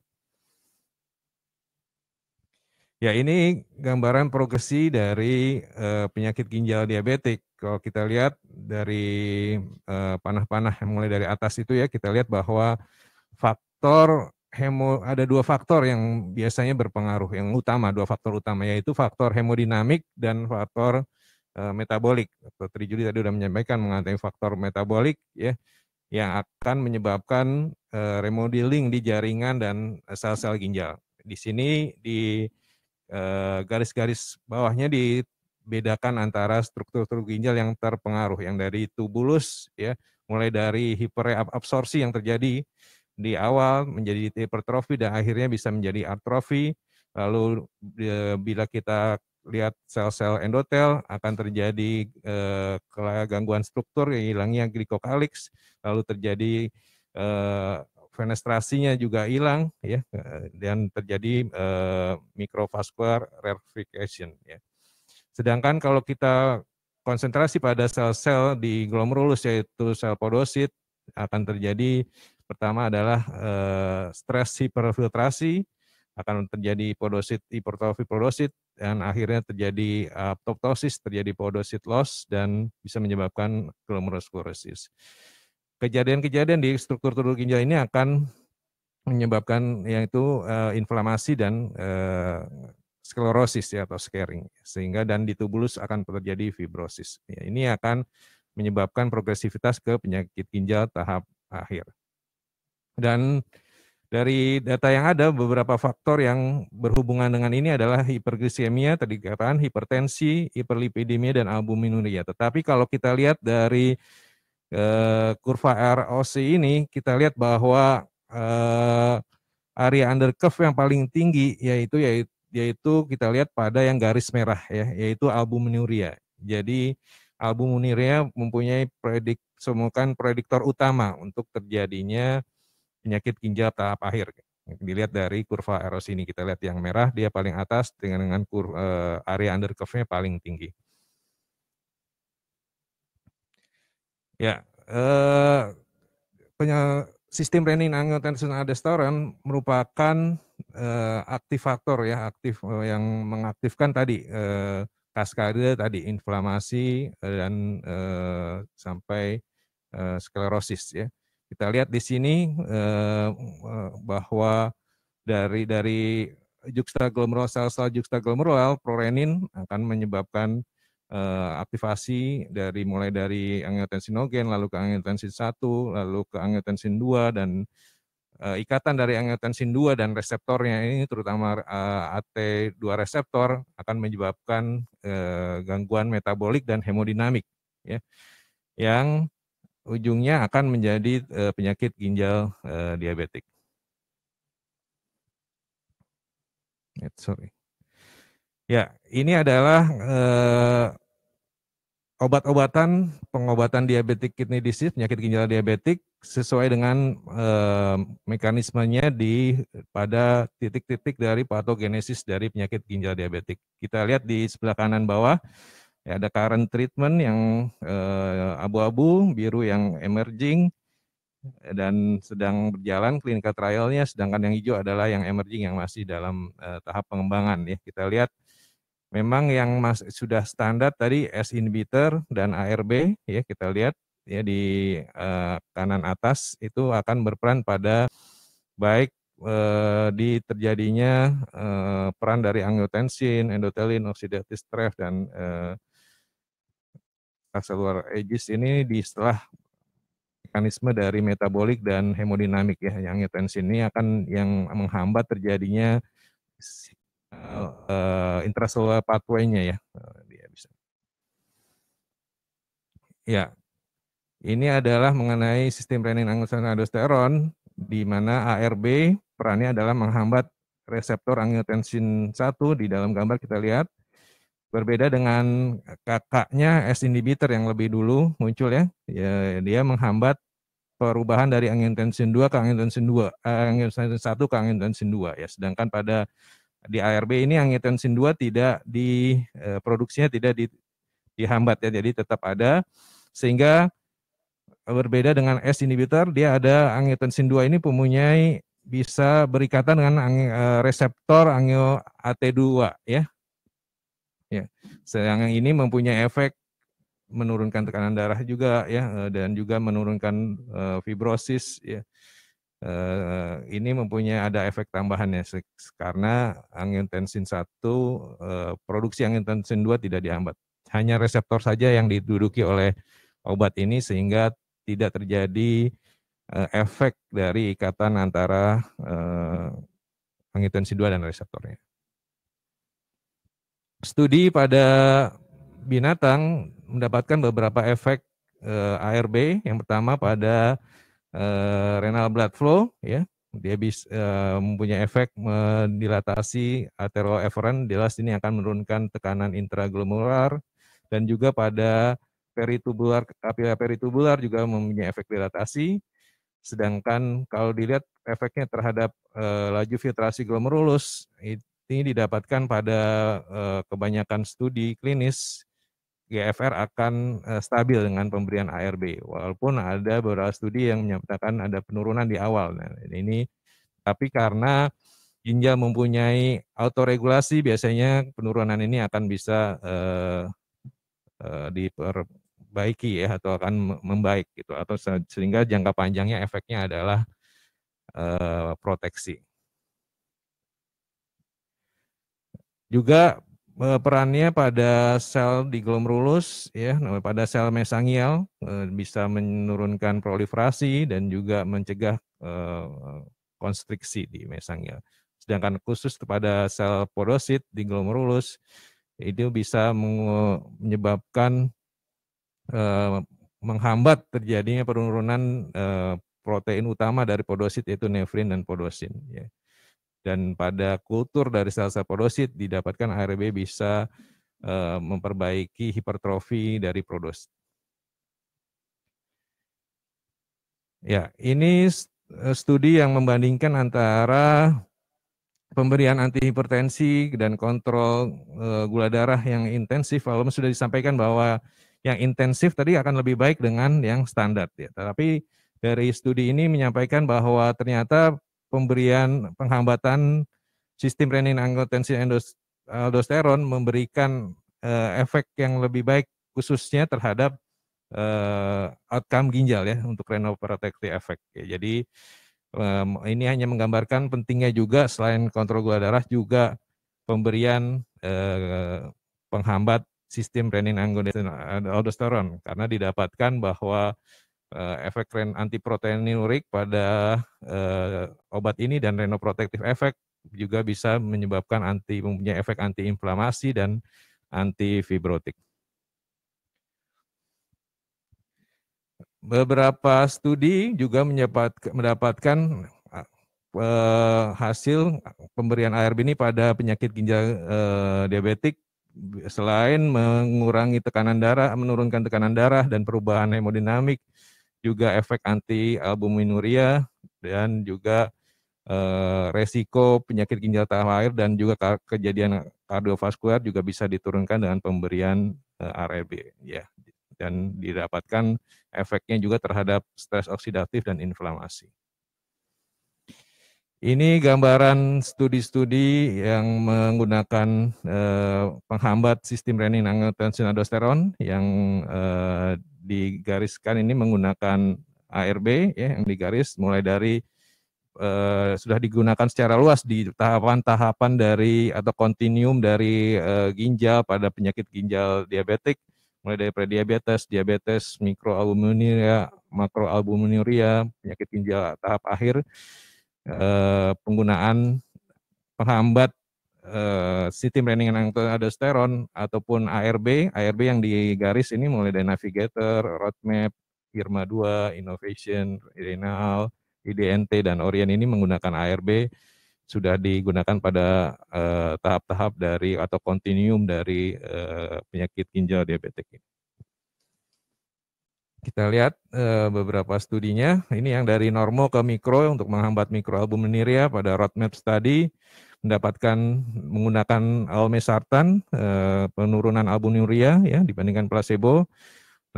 Ya ini gambaran progresi dari eh, penyakit ginjal diabetik. Kalau kita lihat dari panah-panah uh, mulai dari atas itu ya kita lihat bahwa faktor hemo ada dua faktor yang biasanya berpengaruh yang utama dua faktor utama yaitu faktor hemodinamik dan faktor e, metabolik. Dr. Juli tadi sudah menyampaikan mengenai faktor metabolik ya yang akan menyebabkan e, eh, remodeling di jaringan dan sel-sel ginjal. Di sini di e, garis-garis bawahnya dibedakan antara struktur-struktur ginjal yang terpengaruh yang dari tubulus ya mulai dari hiperabsorpsi yang terjadi di awal menjadi hipertrofi dan akhirnya bisa menjadi atrofi. Lalu bila kita lihat sel-sel endotel akan terjadi e, gangguan struktur yang hilangnya glikokalix, lalu terjadi e, fenestrasinya juga hilang ya eh, dan terjadi e, mikrovaskular rarefaction ya. Sedangkan kalau kita konsentrasi pada sel-sel di glomerulus yaitu sel podosit akan terjadi Pertama adalah eh, stres hiperfiltrasi akan terjadi podosit hipertrofi podosit dan akhirnya terjadi eh, apoptosis, terjadi podosit loss dan bisa menyebabkan glomerulosklerosis. Kejadian-kejadian di struktur tubuh ginjal ini akan menyebabkan yaitu uh, inflamasi dan uh, sklerosis ya atau scarring sehingga dan di tubulus akan terjadi fibrosis. Ya, ini akan menyebabkan progresivitas ke penyakit ginjal tahap akhir. Dan dari data yang ada, beberapa faktor yang berhubungan dengan ini adalah hiperglisemia, tadi katakan hipertensi, hiperlipidemia, dan albuminuria. Tetapi kalau kita lihat dari eh, kurva ROC ini, kita lihat bahwa eh, area under curve yang paling tinggi yaitu yaitu kita lihat pada yang garis merah ya, yaitu albuminuria. Jadi albuminuria mempunyai predik, semukan prediktor utama untuk terjadinya penyakit ginjal tahap akhir. Dilihat dari kurva eros ini, kita lihat yang merah dia paling atas dengan dengan kurva, uh, eh, area under curve-nya paling tinggi. Ya, eh, uh, sistem renin angiotensin aldosteron merupakan eh, aktif aktivator ya, aktif eh, yang mengaktifkan tadi uh, kaskade tadi inflamasi dan sampai sklerosis ya kita lihat di sini eh, eh bahwa dari dari juxtaglomerular sel-sel juxtaglomerular prorenin akan menyebabkan eh, aktivasi dari mulai dari angiotensinogen lalu ke angiotensin 1, lalu ke angiotensin 2 dan eh, ikatan dari angiotensin 2 dan reseptornya ini terutama eh, AT2 reseptor akan menyebabkan eh, gangguan metabolik dan hemodinamik ya. Yang ujungnya akan menjadi uh, penyakit ginjal uh, diabetik. Eh, sorry. Ya, ini adalah uh, obat-obatan pengobatan diabetik kidney disease penyakit ginjal diabetik sesuai dengan e, mekanismenya di pada titik-titik dari patogenesis dari penyakit ginjal diabetik. Kita lihat di sebelah kanan bawah Ya, ada current treatment yang eh, abu-abu, biru yang emerging, dan sedang berjalan clinical trialnya, sedangkan yang hijau adalah yang emerging yang masih dalam eh, tahap pengembangan. Ya, kita lihat memang yang mas, sudah standar tadi S inhibitor dan ARB, ya kita lihat ya di eh, kanan atas itu akan berperan pada baik eh, di terjadinya eh, peran dari angiotensin, endotelin, oksidatif stress dan eh, seluler Aegis ini di setelah mekanisme dari metabolik dan hemodinamik ya yang intens ini akan yang menghambat terjadinya uh, pathway-nya ya. Eh, ya. Ini adalah mengenai sistem renin angiotensin di mana ARB perannya adalah menghambat reseptor angiotensin 1 di dalam gambar kita lihat Berbeda dengan kakaknya S inhibitor yang lebih dulu muncul ya, ya dia menghambat perubahan dari angin tensin 2 ke angin tensin 2, eh, angin tensin 1 ke angin tensin 2 ya. Sedangkan pada di ARB ini angin tensin 2 tidak di eh, produksinya tidak di, dihambat ya, jadi tetap ada sehingga berbeda dengan S inhibitor dia ada angin tensin 2 ini mempunyai bisa berikatan dengan angin, eh, reseptor angio AT2 ya efeknya. Sedangkan ini mempunyai efek menurunkan tekanan darah juga ya eh, dan juga menurunkan uh, fibrosis ya. Uh, ini mempunyai ada efek tambahannya karena angiotensin 1 uh, produksi angiotensin 2 tidak dihambat. Hanya reseptor saja yang diduduki oleh obat ini sehingga tidak terjadi uh, efek dari ikatan antara uh, angiotensin 2 dan reseptornya studi pada binatang mendapatkan beberapa efek eh, ARB. Yang pertama pada eh, renal blood flow, ya, dia bisa eh, mempunyai efek mendilatasi ateroefferent, jelas ini akan menurunkan tekanan intraglomerular dan juga pada peritubular kapila peritubular juga mempunyai efek dilatasi. Sedangkan kalau dilihat efeknya terhadap laju filtrasi glomerulus itu ini didapatkan pada uh, kebanyakan studi klinis GFR akan uh, stabil dengan pemberian ARB, walaupun ada beberapa studi yang menyatakan ada penurunan di awal. Nah, ini tapi karena ginjal mempunyai autoregulasi, biasanya penurunan ini akan bisa uh, diperbaiki ya atau akan membaik gitu, atau sehingga jangka panjangnya efeknya adalah uh, proteksi. Juga eh, perannya pada sel di glomerulus ya pada sel mesangial eh, bisa menurunkan proliferasi dan juga mencegah eh, konstriksi di mesangial. Sedangkan khusus kepada sel podosit di glomerulus itu bisa menyebabkan menghambat terjadinya penurunan protein utama dari podosit yaitu nefrin dan podosin ya dan pada kultur dari sel-sel podosit didapatkan ARB bisa eh, memperbaiki hipertrofi dari produs. Ya, ini eh, studi yang membandingkan antara pemberian antihipertensi dan kontrol eh, gula darah yang intensif walaupun sudah disampaikan bahwa yang intensif tadi akan lebih baik dengan yang standar ya. Tetapi dari studi ini menyampaikan bahwa ternyata pemberian penghambatan sistem renin angiotensin aldosteron memberikan uh, efek yang lebih baik khususnya terhadap uh, outcome ginjal ya untuk renal protective effect. Ya, jadi um, ini hanya menggambarkan pentingnya juga selain kontrol gula darah juga pemberian uh, penghambat sistem renin angiotensin aldosteron karena didapatkan bahwa Eh, efek ren anti-proteinurik pada uh, obat ini dan renoprotektif efek juga bisa menyebabkan anti mempunyai efek antiinflamasi dan antifibrotik. Beberapa studi juga mendapatkan eh, hasil pemberian ARB ini pada penyakit ginjal diabetik selain mengurangi tekanan darah, menurunkan tekanan darah dan perubahan hemodinamik, juga efek anti albuminuria dan juga eh, resiko penyakit ginjal tahap air dan juga kejadian kardiovaskular juga bisa diturunkan dengan pemberian eh, ARB e ya dan didapatkan efeknya juga terhadap stres oksidatif dan inflamasi. Ini gambaran studi-studi yang menggunakan eh, penghambat sistem renin angiotensin yang eh, digariskan ini menggunakan ARB ya yang digaris mulai dari eh, sudah digunakan secara luas di tahapan-tahapan dari atau kontinuum dari eh, ginjal pada penyakit ginjal diabetik mulai dari prediabetes, diabetes, mikroalbuminuria, makroalbuminuria, penyakit ginjal tahap akhir Ya. eh, penggunaan penghambat eh, sistem ada steron ataupun ARB, ARB yang di garis ini mulai dari navigator, roadmap, firma 2, Innovation, Renal, IDNT dan Orient ini menggunakan ARB sudah digunakan pada eh, tahap-tahap uh, dari atau kontinuum dari uh, penyakit ginjal diabetik ini. Kita lihat e, beberapa studinya. Ini yang dari normo ke mikro untuk menghambat mikroalbuminuria pada roadmap study mendapatkan menggunakan almesartan e, penurunan albuminuria ya dibandingkan placebo.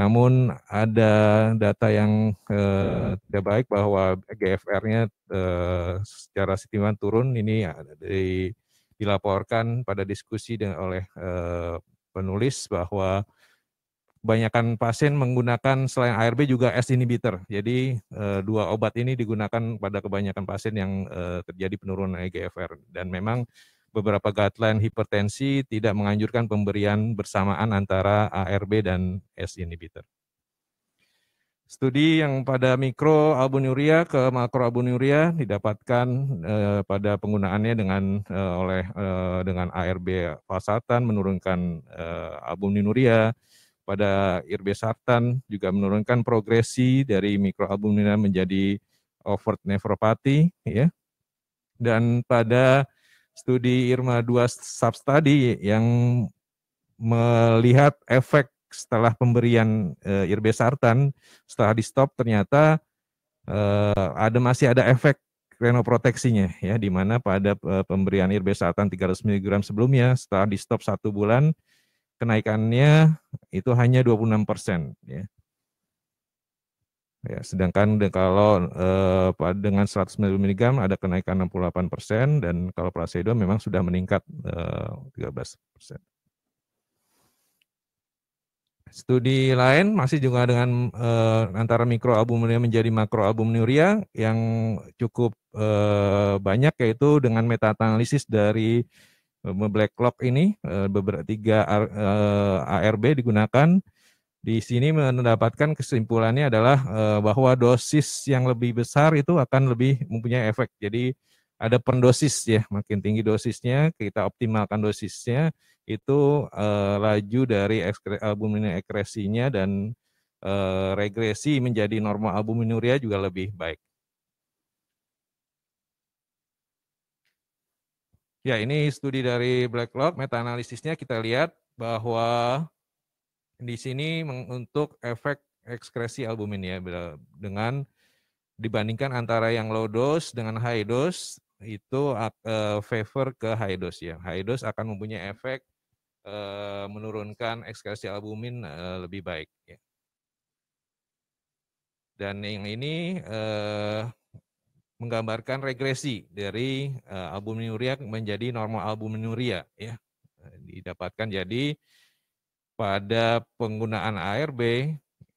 Namun ada data yang e, tidak baik bahwa GFR-nya e, secara signifikan turun. Ini di, dilaporkan pada diskusi dengan, oleh e, penulis bahwa kebanyakan pasien menggunakan selain ARB juga S inhibitor. Jadi eh, dua obat ini digunakan pada kebanyakan pasien yang eh, terjadi penurunan EGFR dan memang beberapa guideline hipertensi tidak menganjurkan pemberian bersamaan antara ARB dan S inhibitor. Studi yang pada mikroalbuminuria ke makroalbuminuria didapatkan eh, pada penggunaannya dengan eh, oleh eh, dengan ARB falsatan menurunkan eh, albuminuria, pada Sartan juga menurunkan progresi dari mikroalbumina menjadi overt nefropati ya. Dan pada studi IRMA 2 substudy yang melihat efek setelah pemberian e, eh, irbesartan setelah di stop ternyata e, ada masih ada efek renoproteksinya ya di mana pada e, pemberian irbesartan 300 mg sebelumnya setelah di stop satu bulan kenaikannya itu hanya 26 persen. Ya. Ya, sedangkan de, kalau eh, dengan 190 mg ada kenaikan 68 persen dan kalau placebo memang sudah meningkat eh, 13 persen. Studi lain masih juga dengan eh, antara mikroalbuminuria menjadi makroalbuminuria yang cukup eh, banyak yaitu dengan meta analisis dari Eh, Blacklock ini eh, beberapa tiga ARB eh, digunakan di sini mendapatkan kesimpulannya adalah bahwa dosis yang lebih besar itu akan lebih mempunyai efek. Jadi ada pendosis ya, makin tinggi dosisnya kita optimalkan dosisnya itu laju dari albumin ekresinya dan regresi menjadi normal albuminuria juga lebih baik. Ya, ini studi dari BlackRock, meta-analisisnya kita lihat bahwa di sini untuk efek ekskresi albumin ya dengan dibandingkan antara yang low dose dengan high dose itu eh, favor ke high dose ya. High dose akan mempunyai efek eh, menurunkan ekskresi albumin eh, lebih baik ya. Dan yang ini menggambarkan regresi dari uh, eh, albuminuria menjadi normal albuminuria ya. Eh, didapatkan jadi pada penggunaan ARB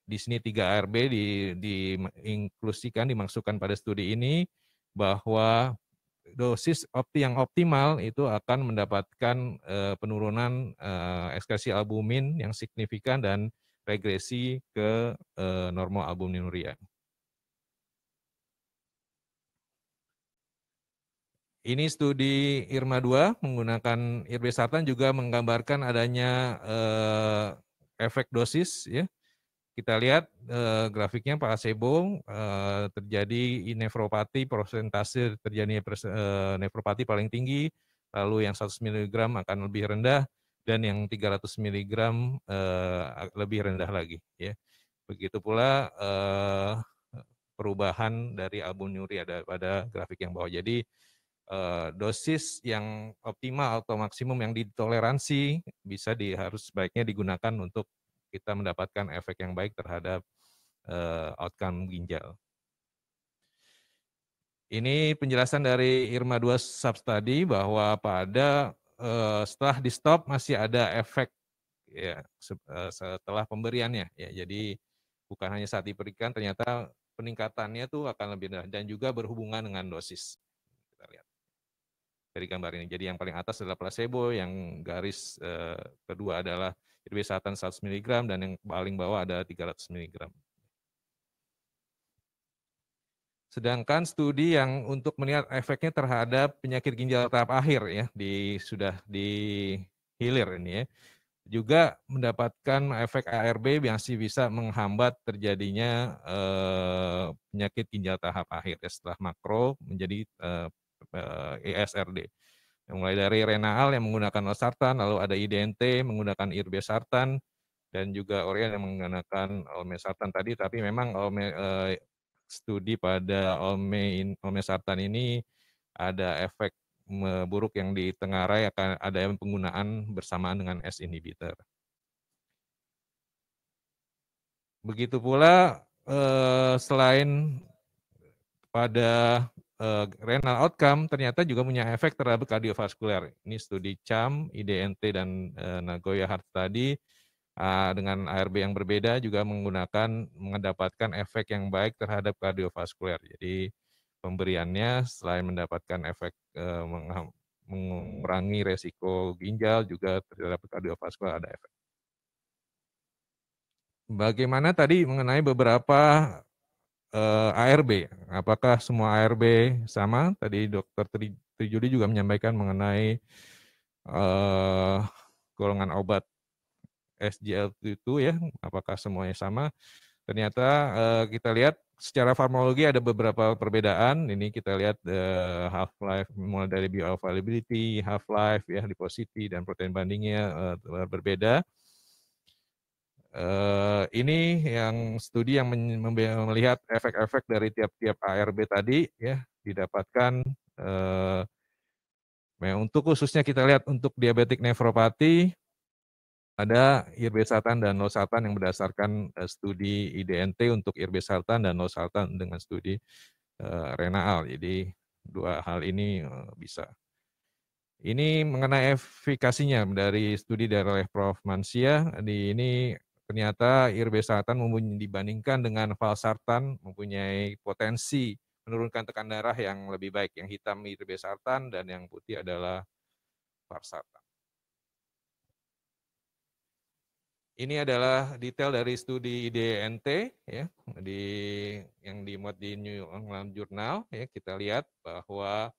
di sini tiga ARB di diinklusikan dimasukkan pada studi ini bahwa dosis opti yang optimal itu akan mendapatkan uh, penurunan uh, ekskresi albumin yang signifikan dan regresi ke uh, normal albuminuria. Ini studi IRMA 2 menggunakan irbesartan Sartan juga menggambarkan adanya eh, efek dosis ya. Kita lihat eh, grafiknya placebo eh, terjadi nefropati persentase terjadinya eh, nefropati paling tinggi, lalu yang 100 mg akan lebih rendah dan yang 300 mg eh, lebih rendah lagi ya. Begitu pula eh, perubahan dari albuminuria pada grafik yang bawah. Jadi Eh, dosis yang optimal atau maksimum yang ditoleransi bisa di, harus sebaiknya digunakan untuk kita mendapatkan efek yang baik terhadap uh, outcome ginjal. Ini penjelasan dari Irma 2 substudy bahwa pada uh, setelah di stop masih ada efek ya setelah pemberiannya ya. Jadi bukan hanya saat diberikan ternyata peningkatannya tuh akan lebih rendah dan juga berhubungan dengan dosis dari gambar ini. Jadi yang paling atas adalah placebo, yang garis eh, kedua adalah irbesartan 100 mg dan yang paling bawah ada 300 mg. Sedangkan studi yang untuk melihat efeknya terhadap penyakit ginjal tahap akhir ya di sudah di hilir ini ya juga mendapatkan efek ARB yang masih bisa menghambat terjadinya eh, penyakit ginjal tahap akhir ya, setelah makro menjadi eh, ASRD, eh, e Yang mulai dari Renal yang menggunakan Losartan, lalu ada IDNT menggunakan Irbesartan, dan juga Orion yang menggunakan Olmesartan tadi, tapi memang Olme, eh, studi pada Olme, Olmesartan ini ada efek buruk yang di tengah ditengarai akan ada penggunaan bersamaan dengan S inhibitor. Begitu pula eh, selain pada uh, renal outcome ternyata juga punya efek terhadap kardiovaskuler. Ini studi CAM, IDNT dan uh, Nagoya Heart tadi uh, eh, dengan ARB yang berbeda juga menggunakan mendapatkan efek yang baik terhadap kardiovaskuler. Jadi pemberiannya selain mendapatkan efek uh, mengurangi resiko ginjal juga terhadap kardiovaskuler ada efek. Bagaimana tadi mengenai beberapa eh, ARB. Apakah semua ARB sama? Tadi Dokter Tri, Trijudi juga menyampaikan mengenai eh, golongan obat SGLT itu ya. Apakah semuanya sama? Ternyata eh, kita lihat secara farmakologi ada beberapa perbedaan. Ini kita lihat uh, eh, half life mulai dari bioavailability, half life ya, depositi dan protein bandingnya uh, eh, berbeda. Uh, ini yang studi yang melihat efek-efek dari tiap-tiap ARB tadi ya didapatkan uh, untuk khususnya kita lihat untuk diabetik nefropati ada irbesartan dan losartan yang berdasarkan uh, studi IDNT untuk irbesartan dan losartan dengan studi uh, renal. Jadi dua hal ini uh, bisa. Ini mengenai efikasinya dari studi dari oleh Prof. Mansia. Di ini Ternyata irbesartan dibandingkan dengan valsartan mempunyai potensi menurunkan tekanan darah yang lebih baik. Yang hitam irbesartan dan yang putih adalah valsartan. Ini adalah detail dari studi IDNT ya di yang dimuat di New England Journal ya kita lihat bahwa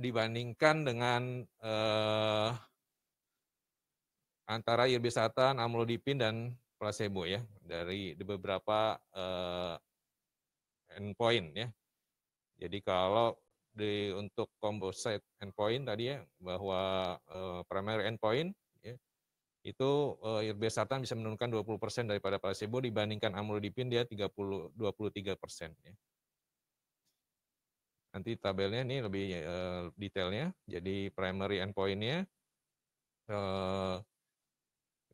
dibandingkan dengan eh, antara irbesartan, amlodipin dan placebo ya dari beberapa uh, endpoint ya. Jadi kalau di untuk composite endpoint tadi ya bahwa uh, primary endpoint ya, itu uh, eh, irbesartan bisa menurunkan 20% daripada placebo dibandingkan amlodipin dia 30 23% ya. Nanti tabelnya ini lebih uh, detailnya. Jadi primary endpointnya nya uh,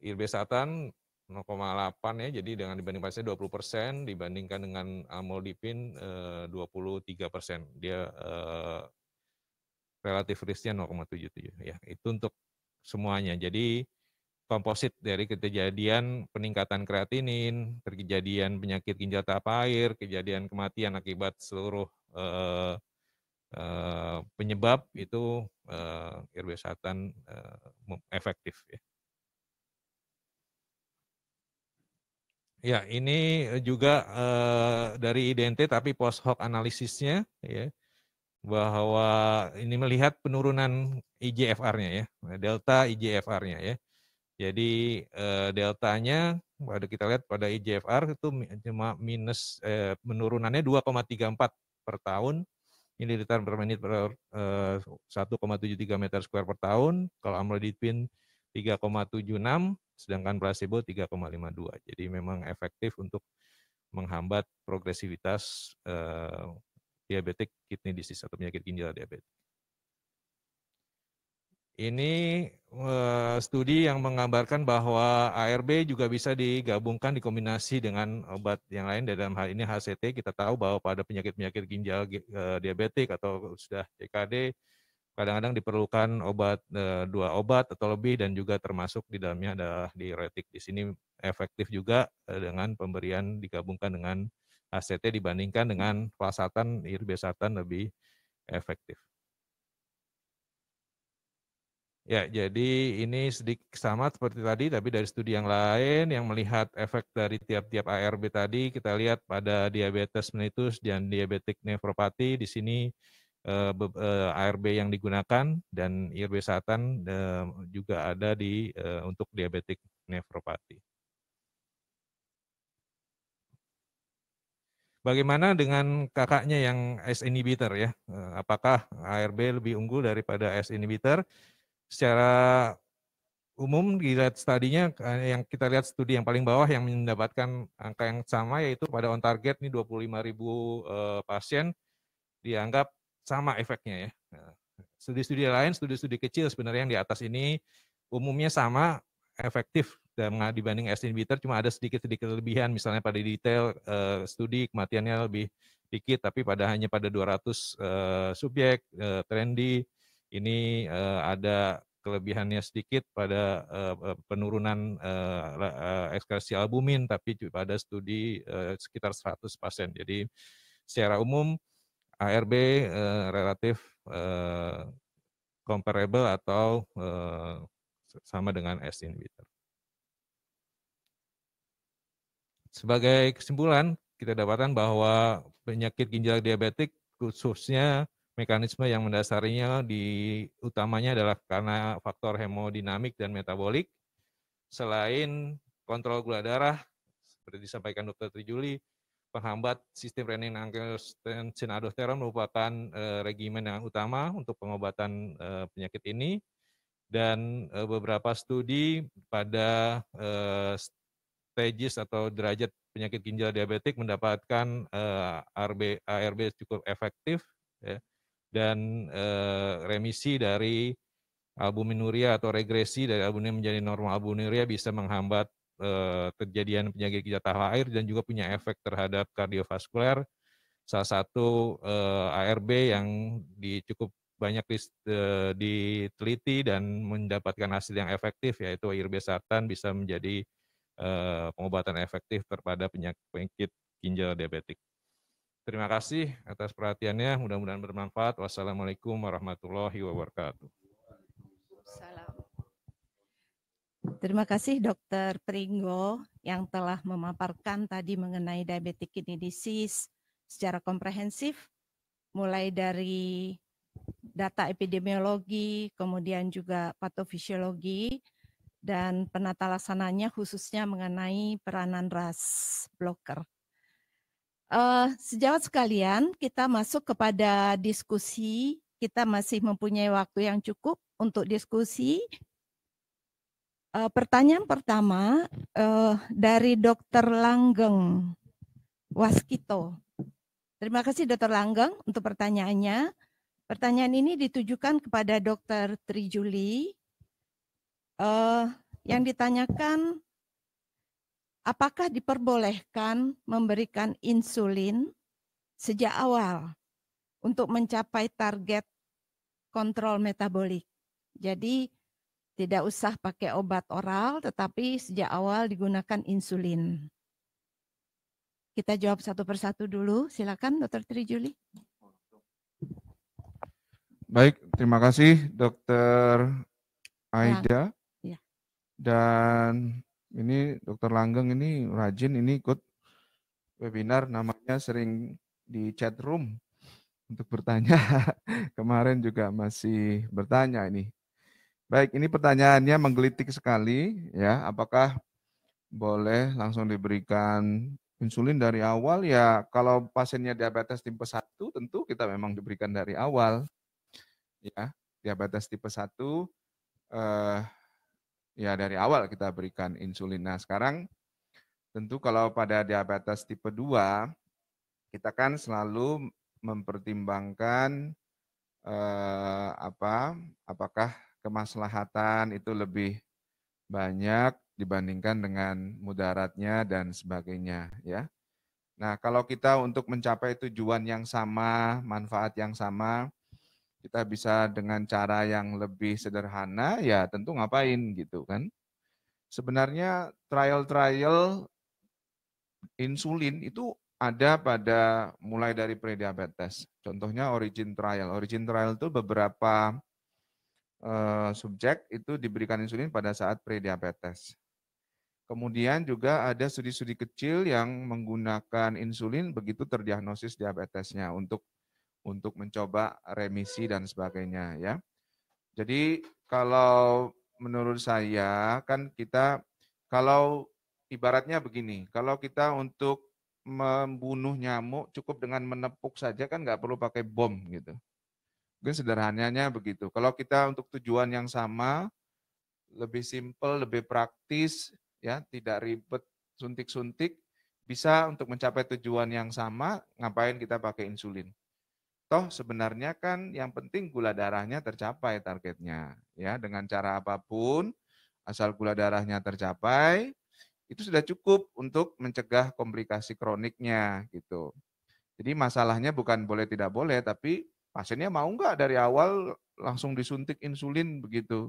IRB Satan 0,8 ya, jadi dengan dibanding pasien 20 persen, dibandingkan dengan amlodipin eh, 23 eh, persen. Dia eh, relatif risknya 0,77 ya. Itu untuk semuanya. Jadi komposit dari kejadian peningkatan kreatinin, kejadian penyakit ginjal tahap air, kejadian kematian akibat seluruh penyebab itu eh, satan efektif ya. Ya, ini eh, juga uh, dari IDNT tapi post hoc analisisnya ya bahwa ini melihat penurunan IGFR-nya ya, delta IGFR-nya ya. Jadi uh, deltanya pada kita lihat pada IGFR itu cuma minus uh, tiga 2,34 per tahun ini mililiter per menit per uh, 1,73 meter square per tahun. Kalau amlodipin 3,76 sedangkan placebo 3,52. Jadi memang efektif untuk menghambat progresivitas eh, diabetik kidney disease atau penyakit ginjal diabetes Ini eh, studi yang menggambarkan bahwa ARB juga bisa digabungkan dikombinasi dengan obat yang lain dalam hal ini HCT. Kita tahu bahwa pada penyakit-penyakit ginjal eh, diabetik atau sudah CKD kadang-kadang diperlukan obat e, dua obat atau lebih dan juga termasuk di dalamnya adalah diuretik. Di sini efektif juga eh, dengan pemberian digabungkan dengan ACT dibandingkan dengan valsartan, irbesatan lebih efektif. Ya, jadi ini sedikit sama seperti tadi, tapi dari studi yang lain yang melihat efek dari tiap-tiap ARB tadi, kita lihat pada diabetes mellitus dan diabetik nefropati di sini uh, eh, eh, ARB yang digunakan dan IRB satan uh, eh, juga ada di uh, untuk diabetik nefropati. Bagaimana dengan kakaknya yang S inhibitor ya? Apakah ARB lebih unggul daripada S inhibitor? Secara umum dilihat studinya yang kita lihat studi yang paling bawah yang mendapatkan angka yang sama yaitu pada on target ini 25.000 pasien dianggap sama efeknya ya. Nah, studi-studi lain, studi-studi kecil sebenarnya yang di atas ini umumnya sama efektif dan dibanding S inhibitor cuma ada sedikit-sedikit kelebihan misalnya pada detail uh, studi kematiannya lebih dikit tapi pada hanya pada 200 uh, eh, subjek uh, eh, trendy ini ada kelebihannya sedikit pada penurunan ekskresi albumin tapi pada studi sekitar 100 pasien. Jadi secara umum ARB uh, eh, relatif uh, comparable atau uh, sama dengan S inhibitor. Sebagai kesimpulan, kita dapatkan bahwa penyakit ginjal diabetik khususnya mekanisme yang mendasarinya di utamanya adalah karena faktor hemodinamik dan metabolik. Selain kontrol gula darah, seperti disampaikan Dr. Trijuli, penghambat sistem renin angiotensin aldosteron merupakan uh, regimen yang utama untuk pengobatan uh, penyakit ini dan uh, beberapa studi pada uh, stages atau derajat penyakit ginjal diabetik mendapatkan uh, RB, ARB cukup efektif ya, dan uh, remisi dari albuminuria atau regresi dari albumin menjadi normal albuminuria bisa menghambat eh, kejadian penyakit ginjal tahu air dan juga punya efek terhadap kardiovaskuler. Salah satu eh, ARB yang di, cukup banyak di, eh, diteliti dan mendapatkan hasil yang efektif yaitu ARB sartan bisa menjadi eh, pengobatan efektif terhadap penyakit, penyakit ginjal diabetik. Terima kasih atas perhatiannya. Mudah-mudahan bermanfaat. Wassalamualaikum warahmatullahi wabarakatuh. Terima kasih Dr. Pringgo yang telah memaparkan tadi mengenai diabetic kidney disease secara komprehensif, mulai dari data epidemiologi, kemudian juga patofisiologi, dan penata laksananya khususnya mengenai peranan ras blocker. Uh, eh, sejawat sekalian, kita masuk kepada diskusi. Kita masih mempunyai waktu yang cukup untuk diskusi Uh, pertanyaan pertama uh, dari Dr. Langgeng Waskito. Terima kasih Dr. Langgeng untuk pertanyaannya. Pertanyaan ini ditujukan kepada Dr. Trijuli. Uh, yang ditanyakan, apakah diperbolehkan memberikan insulin sejak awal untuk mencapai target kontrol metabolik? Jadi tidak usah pakai obat oral, tetapi sejak awal digunakan insulin. Kita jawab satu persatu dulu. Silakan, Dokter Tri Juli. Baik, terima kasih, Dokter ya. Aida. Ya. Ya. Dan ini Dokter Langgeng ini rajin, ini ikut webinar namanya sering di chat room untuk bertanya. *laughs* Kemarin juga masih bertanya ini. Baik, ini pertanyaannya menggelitik sekali ya. Apakah boleh langsung diberikan insulin dari awal ya? Kalau pasiennya diabetes tipe 1 tentu kita memang diberikan dari awal. Ya, diabetes tipe 1 eh ya dari awal kita berikan insulin. Nah, sekarang tentu kalau pada diabetes tipe 2 kita kan selalu mempertimbangkan eh, apa apakah kemaslahatan itu lebih banyak dibandingkan dengan mudaratnya dan sebagainya ya. Nah, kalau kita untuk mencapai tujuan yang sama, manfaat yang sama, kita bisa dengan cara yang lebih sederhana ya tentu ngapain gitu kan. Sebenarnya trial-trial insulin itu ada pada mulai dari prediabetes. Contohnya origin trial. Origin trial itu beberapa Eh, subjek itu diberikan insulin pada saat prediabetes. Kemudian juga ada studi-studi kecil yang menggunakan insulin begitu terdiagnosis diabetesnya untuk untuk mencoba remisi dan sebagainya ya. Jadi kalau menurut saya kan kita kalau ibaratnya begini, kalau kita untuk membunuh nyamuk cukup dengan menepuk saja kan nggak perlu pakai bom gitu. Mungkin sederhananya begitu. Kalau kita untuk tujuan yang sama, lebih simple, lebih praktis, ya tidak ribet suntik-suntik, bisa untuk mencapai tujuan yang sama, ngapain kita pakai insulin? Toh sebenarnya kan yang penting gula darahnya tercapai targetnya, ya dengan cara apapun, asal gula darahnya tercapai, itu sudah cukup untuk mencegah komplikasi kroniknya gitu. Jadi masalahnya bukan boleh tidak boleh, tapi Pasiennya mau nggak dari awal langsung disuntik insulin begitu,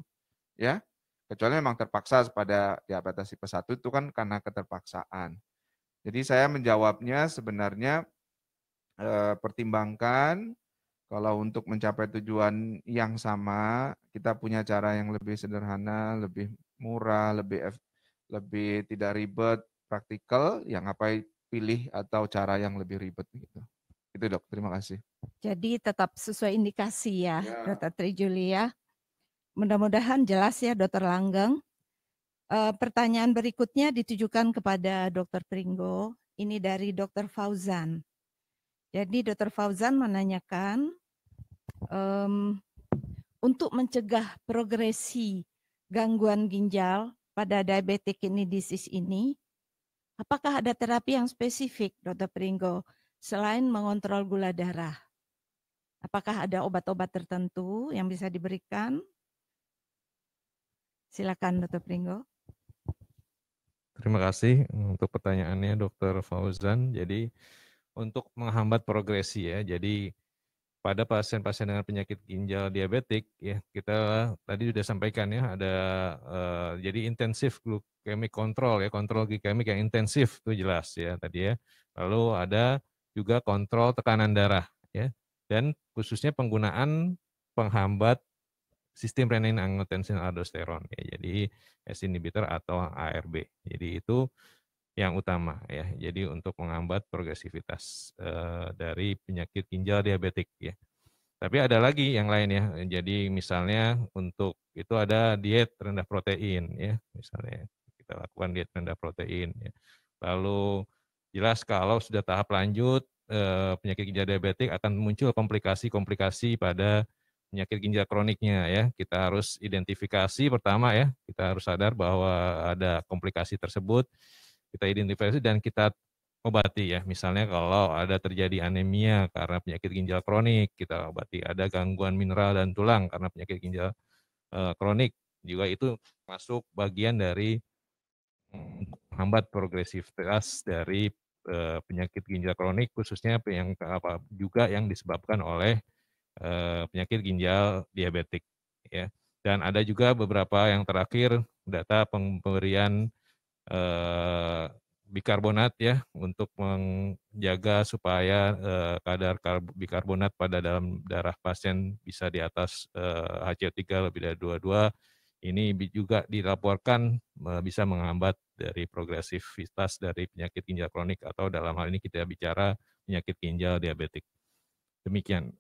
ya? Kecuali memang terpaksa pada diabetes tipe 1 itu kan karena keterpaksaan. Jadi saya menjawabnya sebenarnya e, pertimbangkan kalau untuk mencapai tujuan yang sama, kita punya cara yang lebih sederhana, lebih murah, lebih lebih tidak ribet, praktikal, yang apa pilih atau cara yang lebih ribet gitu. Itu dok, terima kasih. Jadi tetap sesuai indikasi ya, ya. Tri Julia. Ya. Mudah-mudahan jelas ya Dokter Langgeng. E, pertanyaan berikutnya ditujukan kepada Dokter Pringgo. Ini dari Dokter Fauzan. Jadi Dokter Fauzan menanyakan, um, untuk mencegah progresi gangguan ginjal pada diabetic kidney disease ini, apakah ada terapi yang spesifik, Dokter Pringgo? selain mengontrol gula darah? Apakah ada obat-obat tertentu yang bisa diberikan? Silakan Dr. Pringgo. Terima kasih eh, untuk pertanyaannya Dr. Fauzan. Jadi untuk menghambat progresi ya. Jadi pada pasien-pasien dengan penyakit ginjal diabetik ya kita tadi sudah sampaikan ya ada uh, jadi intensif glukemik kontrol ya kontrol glikemik yang intensif itu jelas ya tadi ya lalu ada juga kontrol tekanan darah ya dan khususnya penggunaan penghambat sistem renin angiotensin aldosteron ya jadi S inhibitor atau ARB jadi itu yang utama ya jadi untuk menghambat progresivitas eh, dari penyakit ginjal diabetik ya tapi ada lagi yang lain ya. Jadi misalnya untuk itu ada diet rendah protein ya, misalnya kita lakukan diet rendah protein ya. Lalu Jelas kalau sudah tahap lanjut eh, penyakit ginjal diabetik akan muncul komplikasi-komplikasi pada penyakit ginjal kroniknya ya. Kita harus identifikasi pertama ya, kita harus sadar bahwa ada komplikasi tersebut. Kita identifikasi dan kita obati ya. Misalnya kalau ada terjadi anemia karena penyakit ginjal kronik, kita obati. Ada gangguan mineral dan tulang karena penyakit ginjal eh, kronik juga itu masuk bagian dari menghambat hmm, progresivitas dari eh, penyakit ginjal kronik khususnya yang apa juga yang disebabkan oleh eh, penyakit ginjal diabetik ya. Dan ada juga beberapa yang terakhir data pemberian eh, bikarbonat ya untuk menjaga supaya kadar bikarbonat pada dalam darah pasien bisa di atas HCO3 lebih dari 22 ini juga dilaporkan bisa menghambat dari progresivitas dari penyakit ginjal kronik atau dalam hal ini kita bicara penyakit ginjal diabetik. Demikian.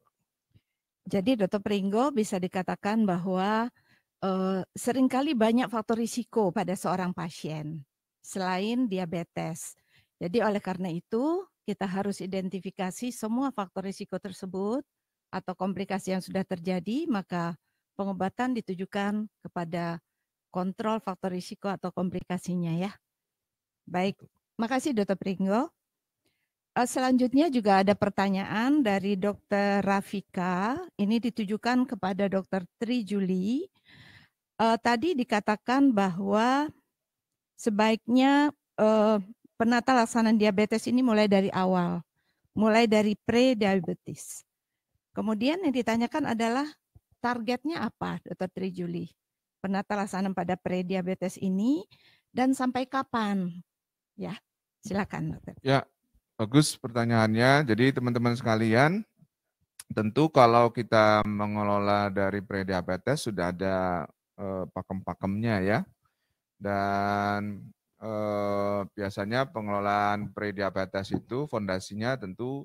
Jadi Dr. Pringgo bisa dikatakan bahwa eh, seringkali banyak faktor risiko pada seorang pasien selain diabetes. Jadi oleh karena itu kita harus identifikasi semua faktor risiko tersebut atau komplikasi yang sudah terjadi maka pengobatan ditujukan kepada kontrol faktor risiko atau komplikasinya ya. Baik, makasih Dr. Pringgo. Eh, selanjutnya juga ada pertanyaan dari Dr. Rafika. Ini ditujukan kepada Dr. Tri Juli. Eh, tadi dikatakan bahwa sebaiknya eh, penata laksanaan diabetes ini mulai dari awal, mulai dari pre-diabetes. Kemudian yang ditanyakan adalah targetnya apa, Dr. Tri Juli? Penata laksanaan pada prediabetes ini dan sampai kapan? Ya, silakan, Dr. Ya, bagus pertanyaannya. Jadi teman-teman sekalian, tentu kalau kita mengelola dari prediabetes sudah ada eh, pakem-pakemnya ya. Dan eh, biasanya pengelolaan prediabetes itu fondasinya tentu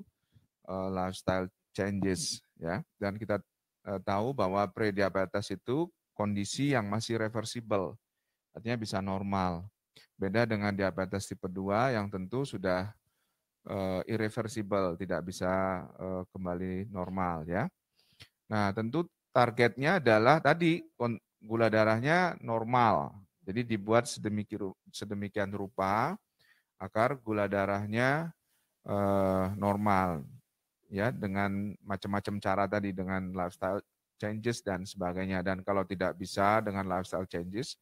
eh, lifestyle changes ya. Dan kita Eh, tahu bahwa prediabetes itu kondisi yang masih reversible, artinya bisa normal. Beda dengan diabetes tipe 2 yang tentu sudah uh, irreversible, tidak bisa eh, kembali normal ya. Nah, tentu targetnya adalah tadi gula darahnya normal. Jadi dibuat sedemikian rupa agar gula darahnya normal ya dengan macam-macam cara tadi dengan lifestyle changes dan sebagainya dan kalau tidak bisa dengan lifestyle changes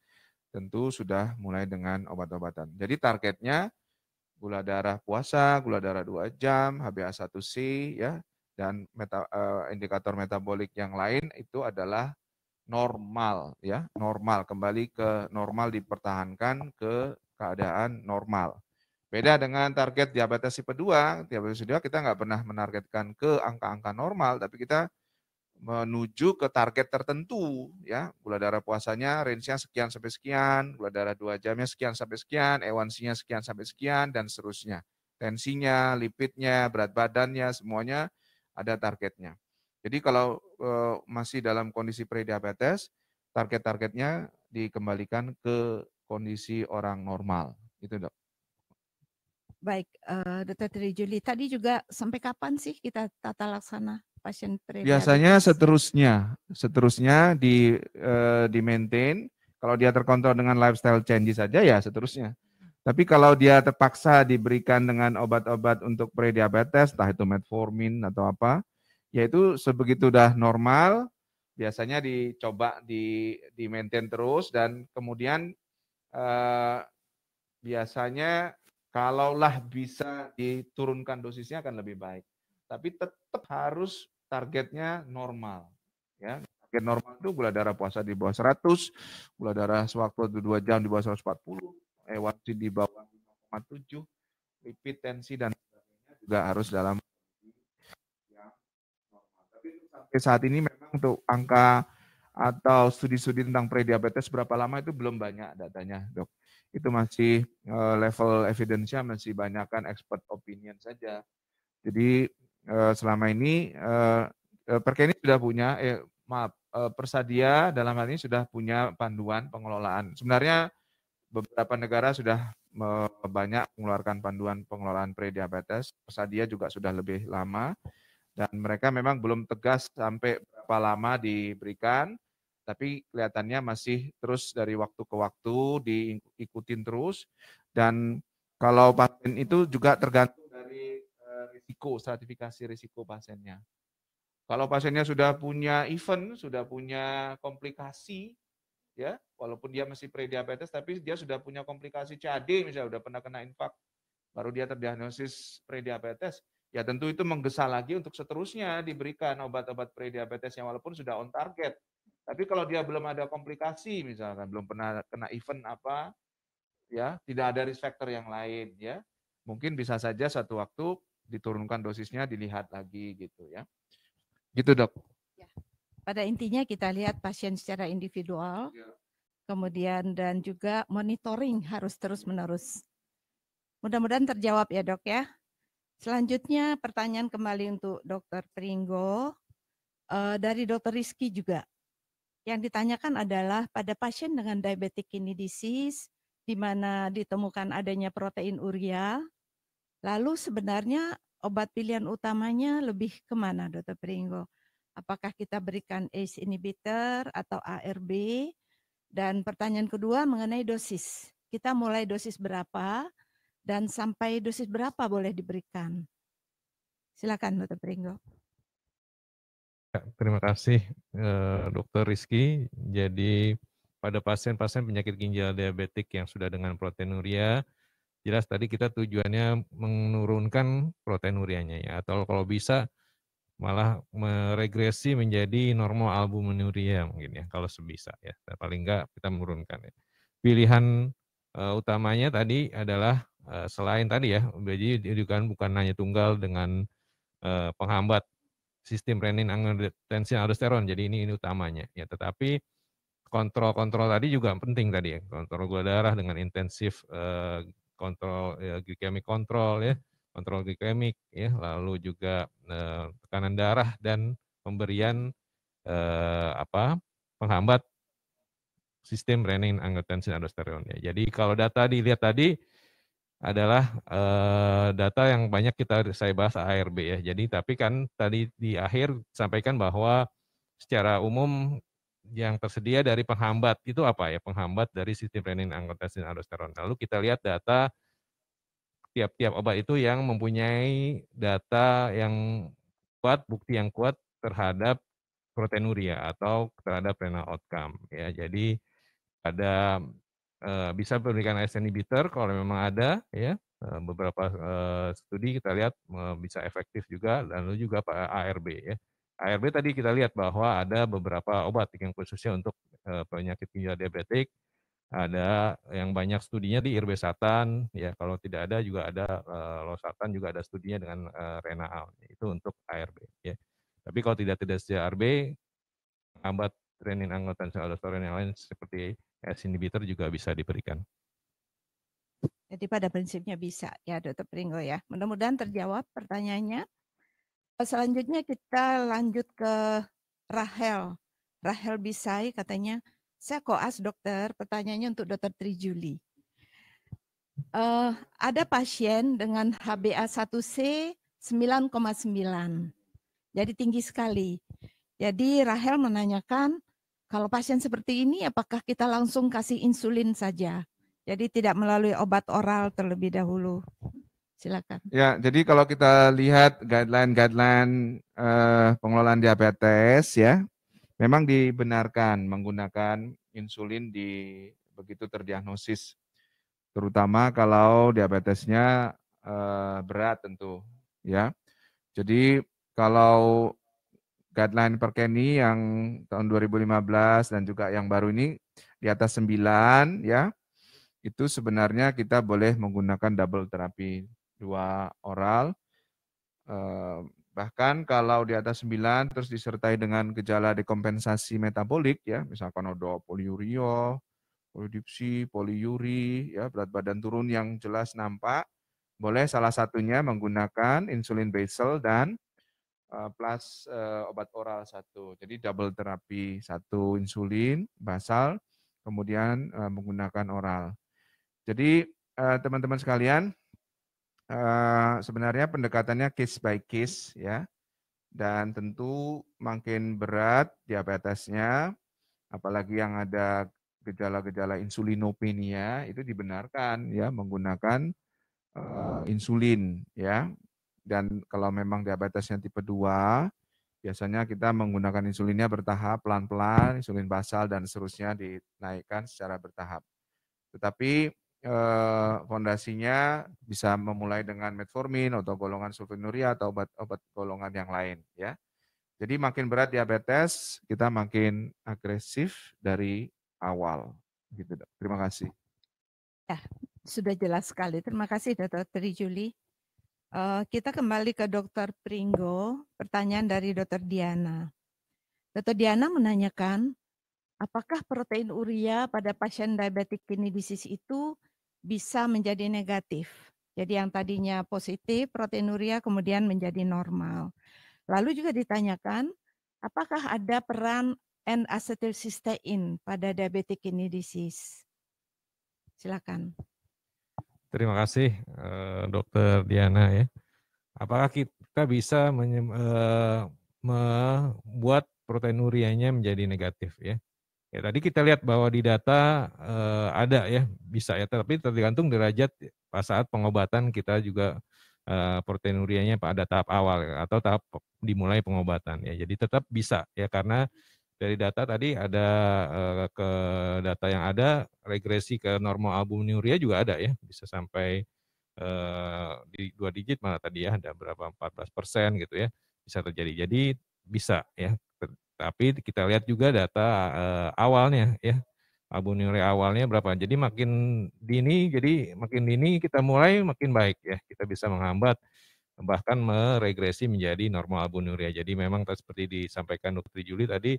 tentu sudah mulai dengan obat-obatan. Jadi targetnya gula darah puasa, gula darah 2 jam, HbA1c ya dan meta, uh, indikator metabolik yang lain itu adalah normal ya, normal kembali ke normal dipertahankan ke keadaan normal. Beda dengan target diabetes tipe 2, diabetes tipe 2 kita nggak pernah menargetkan ke angka-angka normal, tapi kita menuju ke target tertentu ya gula darah puasanya range-nya sekian sampai sekian gula darah dua jamnya sekian sampai sekian ewansinya sekian sampai sekian dan seterusnya tensinya lipidnya berat badannya semuanya ada targetnya jadi kalau eh, masih dalam kondisi pre diabetes target-targetnya dikembalikan ke kondisi orang normal itu dok Baik, uh, eh, Dr. Juli, tadi juga sampai kapan sih kita tata laksana pasien pre Biasanya seterusnya, seterusnya di uh, di maintain. Kalau dia terkontrol dengan lifestyle change saja ya seterusnya. Tapi kalau dia terpaksa diberikan dengan obat-obat untuk prediabetes, entah itu metformin atau apa, yaitu sebegitu dah normal, biasanya dicoba di di maintain terus dan kemudian uh, biasanya Kalaulah bisa diturunkan dosisnya akan lebih baik. Tapi tetap harus targetnya normal. Ya, target normal itu gula darah puasa di bawah 100, gula darah sewaktu 2 jam di bawah 140, a 1 di bawah 5,7, lipid, tensi, dan juga harus dalam saat ini memang untuk angka atau studi-studi tentang prediabetes berapa lama itu belum banyak datanya, dok itu masih eh, level evidence-nya masih banyakkan expert opinion saja. Jadi eh, selama ini eh, Perkeni sudah punya eh, maaf Persadia dalam hal ini sudah punya panduan pengelolaan. Sebenarnya beberapa negara sudah banyak mengeluarkan panduan pengelolaan prediabetes. Persadia juga sudah lebih lama dan mereka memang belum tegas sampai berapa lama diberikan tapi kelihatannya masih terus dari waktu ke waktu diikutin terus dan kalau pasien itu juga tergantung dari eh, risiko stratifikasi risiko pasiennya. Kalau pasiennya sudah punya event, sudah punya komplikasi ya, walaupun dia masih prediabetes tapi dia sudah punya komplikasi CAD misalnya sudah pernah kena infak baru dia terdiagnosis prediabetes, ya tentu itu menggesa lagi untuk seterusnya diberikan obat-obat prediabetes yang walaupun sudah on target tapi kalau dia belum ada komplikasi misalkan, belum pernah kena event apa, ya tidak ada risk factor yang lain ya, mungkin bisa saja satu waktu diturunkan dosisnya dilihat lagi gitu ya. Gitu dok. Ya. Pada intinya kita lihat pasien secara individual, ya. kemudian dan juga monitoring harus terus menerus. Mudah-mudahan terjawab ya dok ya. Selanjutnya pertanyaan kembali untuk dokter Pringgo. Uh, dari Dokter Rizky juga. Yang ditanyakan adalah pada pasien dengan diabetic kidney disease di mana ditemukan adanya protein urea, lalu sebenarnya obat pilihan utamanya lebih kemana, Dokter Pringgo? Apakah kita berikan ACE inhibitor atau ARB? Dan pertanyaan kedua mengenai dosis. Kita mulai dosis berapa dan sampai dosis berapa boleh diberikan? Silakan Dokter Pringgo. Terima kasih eh, Dokter Rizky. Jadi pada pasien-pasien penyakit ginjal diabetik yang sudah dengan proteinuria, jelas tadi kita tujuannya menurunkan proteinurianya ya, atau kalau bisa malah meregresi menjadi normal albuminuria mungkin ya, kalau sebisa ya. Nah, paling enggak kita menurunkan ya. Pilihan uh, utamanya tadi adalah uh, selain tadi ya, jadi bukan hanya tunggal dengan uh, penghambat sistem renin angiotensin aldosteron. Jadi ini ini utamanya ya. Tetapi kontrol-kontrol tadi juga penting tadi ya. Kontrol gula darah dengan intensif eh, kontrol ya, glikemik kontrol ya, kontrol glikemik ya, lalu juga eh, tekanan darah dan pemberian eh, apa? penghambat sistem renin angiotensin aldosteron ya. Jadi kalau data dilihat tadi adalah uh, data yang banyak kita saya bahas ARB ya. Jadi tapi kan tadi di akhir sampaikan bahwa secara umum yang tersedia dari penghambat itu apa ya? Penghambat dari sistem renin angiotensin aldosteron. Lalu kita lihat data tiap-tiap obat itu yang mempunyai data yang kuat, bukti yang kuat terhadap proteinuria atau terhadap renal outcome ya. Jadi ada Eh, bisa memberikan ASN inhibitor kalau memang ada ya eh, beberapa eh, studi kita lihat bisa efektif juga lalu juga pak ARB ya. ARB tadi kita lihat bahwa ada beberapa obat yang khususnya untuk penyakit ginjal diabetik ada yang banyak studinya di irbesatan ya kalau tidak ada juga ada losatan juga ada studinya dengan renal itu untuk ARB ya. Tapi kalau tidak tidak sejarah ARB obat training anggota aldosteron yang lain seperti S inhibitor juga bisa diberikan. Jadi pada prinsipnya bisa ya Dokter Pringgo ya. Mudah-mudahan terjawab pertanyaannya. Eh, selanjutnya kita lanjut ke Rahel. Rahel Bisai katanya, saya koas dokter, pertanyaannya untuk Dokter Trijuli. Uh, ada pasien dengan HbA1c 9,9. Jadi tinggi sekali. Jadi Rahel menanyakan kalau pasien seperti ini, apakah kita langsung kasih insulin saja? Jadi tidak melalui obat oral terlebih dahulu. Silakan. Ya, jadi kalau kita lihat guideline-guideline uh, pengelolaan diabetes ya, memang dibenarkan menggunakan insulin di begitu terdiagnosis, terutama kalau diabetesnya uh, berat tentu ya. Jadi kalau guideline Perkeni yang tahun 2015 dan juga yang baru ini di atas 9 ya. Itu sebenarnya kita boleh menggunakan double terapi dua oral. Eh, bahkan kalau di atas 9 terus disertai dengan gejala dekompensasi metabolik ya, misalkan ada polidipsi, poliuri ya, berat badan turun yang jelas nampak, boleh salah satunya menggunakan insulin basal dan Eh, plus eh, obat oral satu. Jadi double terapi satu insulin basal, kemudian eh, menggunakan oral. Jadi teman-teman sekalian, sebenarnya pendekatannya case by case ya, dan tentu makin berat diabetesnya, apalagi yang ada gejala-gejala insulinopenia itu dibenarkan ya menggunakan uh, insulin ya dan kalau memang diabetesnya tipe 2, biasanya kita menggunakan insulinnya bertahap pelan-pelan, insulin basal dan seterusnya dinaikkan secara bertahap. Tetapi eh, fondasinya bisa memulai dengan metformin atau golongan sulfonuria atau obat-obat golongan yang lain ya. Jadi makin berat diabetes, kita makin agresif dari awal. Gitu, Terima kasih. Ya, sudah jelas sekali. Terima kasih Dr. Tri Juli. Uh, kita kembali ke Dokter Pringo, pertanyaan dari Dokter Diana. Dokter Diana menanyakan, apakah protein urea pada pasien diabetik kidney disease itu bisa menjadi negatif? Jadi yang tadinya positif, protein urea kemudian menjadi normal. Lalu juga ditanyakan, apakah ada peran N-acetylcysteine pada diabetik kidney disease? Silakan. Terima kasih eh, Dokter Diana ya. Apakah kita bisa eh, membuat protein membuat menjadi negatif ya? Ya tadi kita lihat bahwa di data eh, ada ya bisa ya, tapi tergantung derajat pas saat pengobatan kita juga eh, proteinurianya pada tahap awal atau tahap dimulai pengobatan ya. Jadi tetap bisa ya karena dari data tadi ada uh, ke data yang ada regresi ke normal albuminuria juga ada ya bisa sampai uh, di dua digit malah tadi ya ada berapa 14 persen gitu ya bisa terjadi jadi bisa ya tapi kita lihat juga data uh, awalnya ya albuminuria awalnya berapa jadi makin dini jadi makin dini kita mulai makin baik ya kita bisa menghambat bahkan meregresi menjadi normal albuminuria jadi memang seperti disampaikan dokter Juli tadi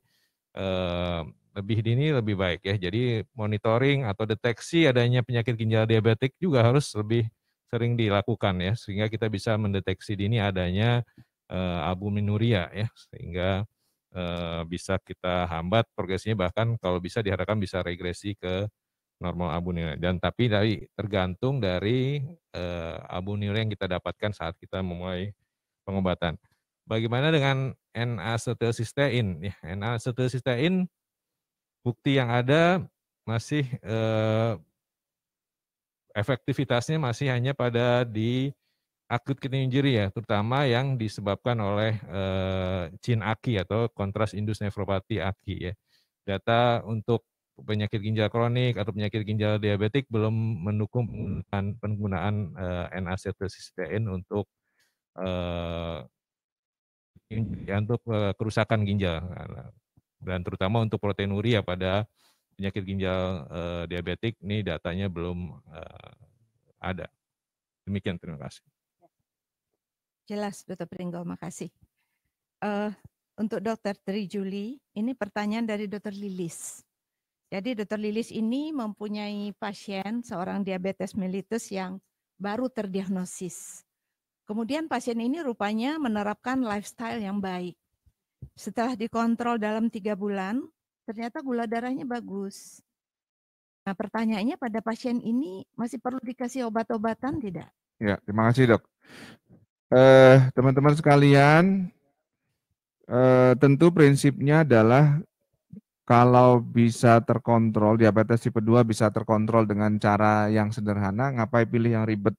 Eh, lebih dini lebih baik ya. Jadi monitoring atau deteksi adanya penyakit ginjal diabetik juga harus lebih sering dilakukan ya sehingga kita bisa mendeteksi dini adanya uh, eh, albuminuria ya sehingga uh, bisa kita hambat progresinya bahkan kalau bisa diharapkan bisa regresi ke normal albuminuria dan tapi dari tergantung dari uh, albuminuria yang kita dapatkan saat kita memulai pengobatan. Bagaimana dengan N-acetilsistein? Ya, N-acetilsistein bukti yang ada masih eh, efektivitasnya masih hanya pada di akut kidney injury ya, terutama yang disebabkan oleh eh, cin aki atau kontras indus nefropati aki ya. Data untuk penyakit ginjal kronik atau penyakit ginjal diabetik belum mendukung penggunaan, penggunaan uh, eh, n untuk eh, ya, untuk eh, kerusakan ginjal nah, dan terutama untuk proteinuria ya, pada penyakit ginjal uh, diabetik ini datanya belum uh, ada. Demikian terima kasih. Jelas Dr. Pringgo, makasih. Uh, untuk dokter Tri Juli, ini pertanyaan dari dokter Lilis. Jadi dokter Lilis ini mempunyai pasien seorang diabetes mellitus yang baru terdiagnosis. Kemudian pasien ini rupanya menerapkan lifestyle yang baik. Setelah dikontrol dalam tiga bulan, ternyata gula darahnya bagus. Nah, pertanyaannya pada pasien ini masih perlu dikasih obat-obatan tidak? Ya, terima kasih dok. Eh, teman-teman sekalian, eh, tentu prinsipnya adalah kalau bisa terkontrol diabetes tipe 2 bisa terkontrol dengan cara yang sederhana, ngapain pilih yang ribet?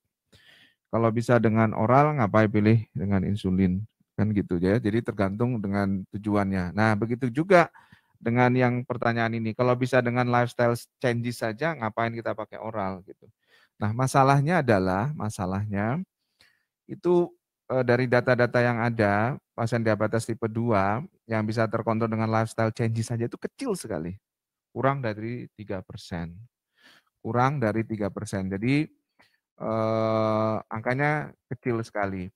Kalau bisa dengan oral, ngapain pilih dengan insulin? Kan gitu ya. Jadi tergantung dengan tujuannya. Nah, begitu juga dengan yang pertanyaan ini. Kalau bisa dengan lifestyle changes saja, ngapain kita pakai oral gitu. Nah, masalahnya adalah masalahnya itu eh, dari data-data yang ada pasien diabetes tipe 2 yang bisa terkontrol dengan lifestyle changes saja itu kecil sekali. Kurang dari tiga persen, Kurang dari tiga persen. Jadi eh, angkanya kecil sekali.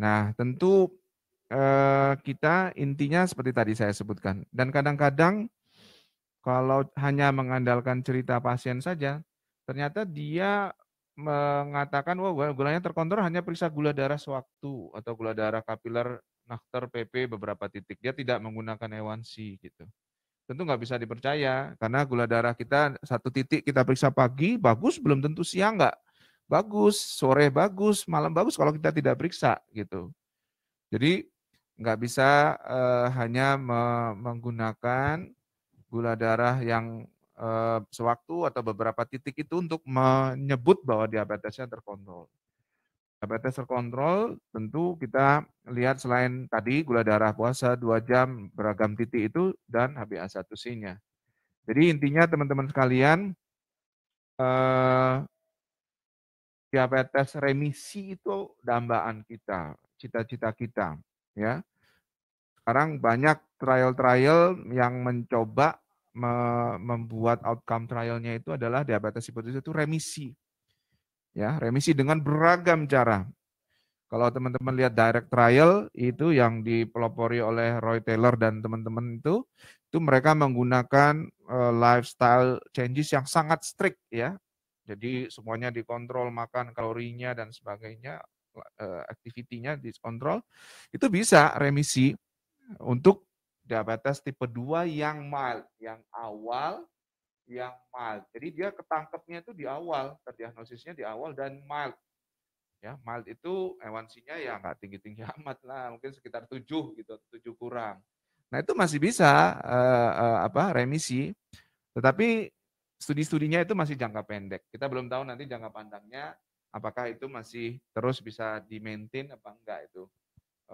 Nah, tentu eh, kita intinya seperti tadi saya sebutkan. Dan kadang-kadang kalau hanya mengandalkan cerita pasien saja, ternyata dia mengatakan wah wow, gulanya terkontrol hanya periksa gula darah sewaktu atau gula darah kapiler nakter PP beberapa titik. Dia tidak menggunakan ewansi gitu tentu nggak bisa dipercaya karena gula darah kita satu titik kita periksa pagi bagus belum tentu siang nggak bagus sore bagus malam bagus kalau kita tidak periksa gitu jadi nggak bisa uh, hanya me menggunakan gula darah yang uh, sewaktu atau beberapa titik itu untuk menyebut bahwa diabetesnya terkontrol Diabetes terkontrol tentu kita lihat selain tadi gula darah puasa 2 jam beragam titik itu dan HbA1c-nya. Jadi intinya teman-teman sekalian eh, diabetes remisi itu dambaan kita, cita-cita kita, ya. Sekarang banyak trial-trial yang mencoba membuat outcome trialnya itu adalah diabetes hipotesis itu remisi. Ya, remisi dengan beragam cara. Kalau teman-teman lihat direct trial itu yang dipelopori oleh Roy Taylor dan teman-teman itu, itu mereka menggunakan uh, lifestyle changes yang sangat strict ya. Jadi semuanya dikontrol makan kalorinya dan sebagainya, uh, eh, aktivitinya dikontrol. Itu bisa remisi untuk diabetes tipe 2 yang mild, yang awal yang mild. Jadi dia ketangkepnya itu di awal, terdiagnosisnya di awal dan mild. Ya, mild itu ewansinya ya nggak tinggi-tinggi *laughs* amat lah, mungkin sekitar 7 gitu, 7 kurang. Nah, itu masih bisa eh, uh, apa remisi. Tetapi studi-studinya itu masih jangka pendek. Kita belum tahu nanti jangka pandangnya apakah itu masih terus bisa di-maintain apa enggak itu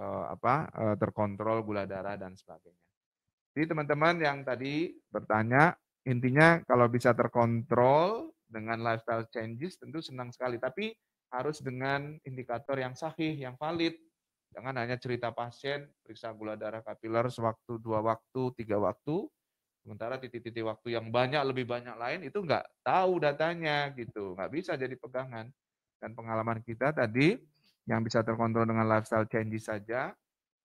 eh, apa uh, terkontrol gula darah dan sebagainya. Jadi teman-teman yang tadi bertanya Intinya kalau bisa terkontrol dengan lifestyle changes tentu senang sekali, tapi harus dengan indikator yang sahih, yang valid. Jangan hanya cerita pasien, periksa gula darah kapiler sewaktu, dua waktu, tiga waktu, sementara titik-titik waktu yang banyak, lebih banyak lain, itu nggak tahu datanya gitu. Nggak bisa jadi pegangan. Dan pengalaman kita tadi, yang bisa terkontrol dengan lifestyle changes saja,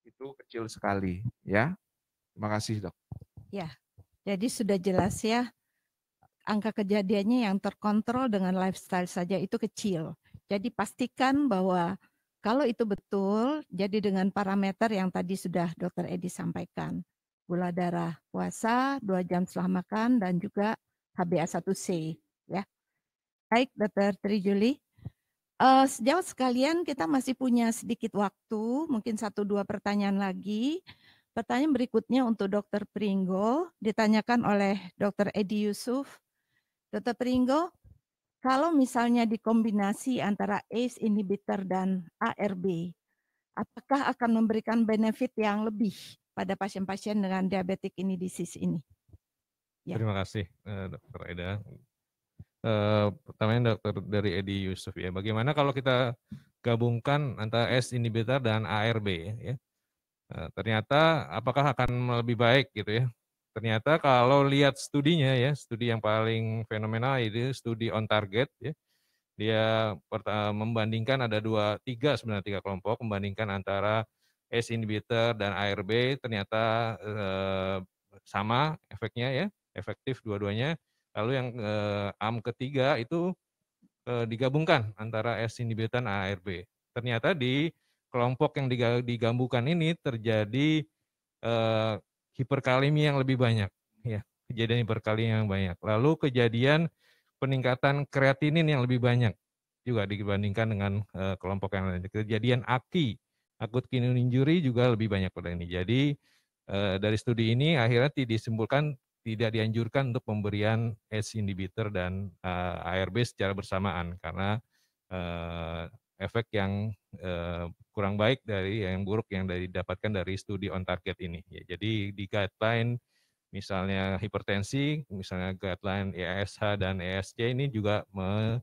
itu kecil sekali. ya. Terima kasih dok. Ya, jadi sudah jelas ya angka kejadiannya yang terkontrol dengan lifestyle saja itu kecil. Jadi pastikan bahwa kalau itu betul, jadi dengan parameter yang tadi sudah dokter Edi sampaikan. Gula darah puasa, dua jam setelah makan, dan juga HbA1c. ya. Baik, dokter Trijuli. Uh, sejauh sekalian kita masih punya sedikit waktu, mungkin satu dua pertanyaan lagi. Pertanyaan berikutnya untuk Dr. Pringgo ditanyakan oleh Dr. Edi Yusuf. Dr. Pringgo, kalau misalnya dikombinasi antara ACE inhibitor dan ARB, apakah akan memberikan benefit yang lebih pada pasien-pasien dengan diabetik ini di disease ini? Ya. Terima kasih, eh, Dr. Eda. Uh, pertamanya dokter dari Edi Yusuf ya. Bagaimana kalau kita gabungkan antara S e inhibitor dan ARB ya? Nah, ternyata apakah akan lebih baik gitu ya? Ternyata kalau lihat studinya ya, studi yang paling fenomenal itu studi on target ya. Dia membandingkan ada dua tiga sebenarnya tiga kelompok membandingkan antara S inhibitor dan ARB ternyata eh, sama efeknya ya, efektif dua-duanya. Lalu yang eh, AM ketiga itu eh, digabungkan antara S inhibitor dan ARB. Ternyata di kelompok yang digabungkan ini terjadi uh, eh, hiperkalemi yang lebih banyak, ya kejadian hiperkalemi yang banyak. Lalu kejadian peningkatan kreatinin yang lebih banyak juga dibandingkan dengan uh, kelompok yang lain. Kejadian aki akut kidney injury juga lebih banyak pada ini. Jadi uh, dari studi ini akhirnya disimpulkan tidak dianjurkan untuk pemberian ACE inhibitor dan uh, ARB secara bersamaan karena uh, efek yang eh, kurang baik dari yang buruk yang didapatkan dari studi on target ini. Ya, jadi di guideline misalnya hipertensi, misalnya guideline EASH dan ESC ini juga me,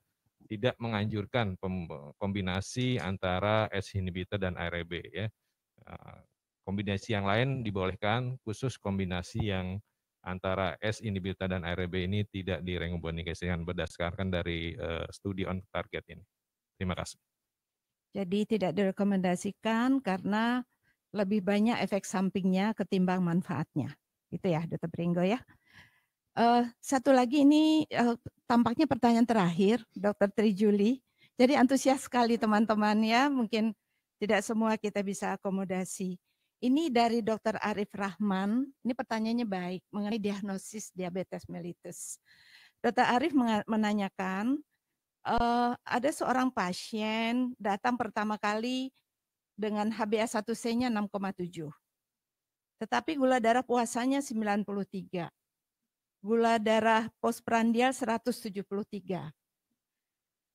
tidak menganjurkan kombinasi antara S inhibitor dan ARB ya. Eh, kombinasi yang lain dibolehkan, khusus kombinasi yang antara S inhibitor dan ARB ini tidak direkomendasikan berdasarkan dari uh, studi on target ini. Terima kasih. Jadi tidak direkomendasikan karena lebih banyak efek sampingnya ketimbang manfaatnya. Itu ya, Dr. Pringgo ya. Uh, satu lagi ini uh, tampaknya pertanyaan terakhir, Dokter Juli. Jadi antusias sekali teman-teman ya, mungkin tidak semua kita bisa akomodasi. Ini dari Dr. Arif Rahman, ini pertanyaannya baik mengenai diagnosis diabetes mellitus. Dr. Arif menanyakan uh, ada seorang pasien datang pertama kali dengan HbA1c-nya 6,7. Tetapi gula darah puasanya 93. Gula darah postprandial 173.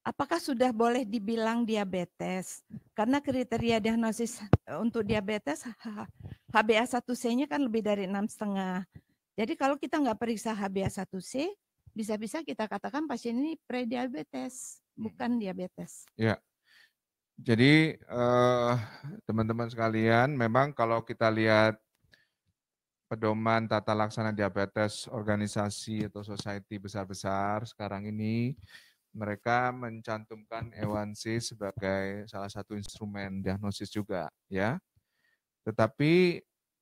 Apakah sudah boleh dibilang diabetes? Karena kriteria diagnosis eh, untuk diabetes HbA1c-nya kan lebih dari 6,5. Jadi kalau kita nggak periksa HbA1c, bisa-bisa kita katakan pasien ini prediabetes, hmm. bukan diabetes. Ya. Jadi eh, teman-teman eh, sekalian, memang kalau kita lihat pedoman tata laksana diabetes organisasi atau society besar-besar sekarang ini mereka mencantumkan A1C sebagai salah satu instrumen diagnosis juga ya. Tetapi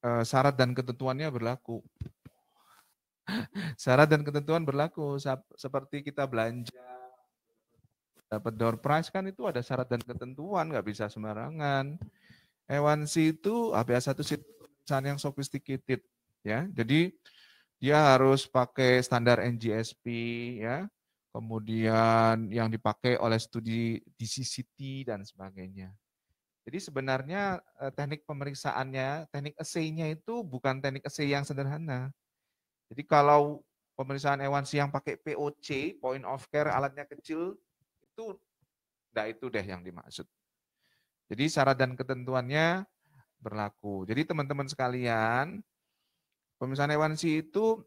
eh, syarat dan ketentuannya berlaku. Syarat dan ketentuan berlaku seperti kita belanja dapat door price kan itu ada syarat dan ketentuan, nggak bisa sembarangan. hewan 1 APA itu satu 1 yang sophisticated ya. Jadi dia harus pakai standar NGSP ya. Kemudian yang dipakai oleh studi DCCT dan sebagainya. Jadi sebenarnya eh, teknik pemeriksaannya, teknik essay-nya itu bukan teknik essay yang sederhana. Jadi kalau pemeriksaan hewan siang pakai POC, point of care, alatnya kecil, itu tidak itu deh yang dimaksud. Jadi syarat dan ketentuannya berlaku. Jadi teman-teman sekalian, pemeriksaan hewan si itu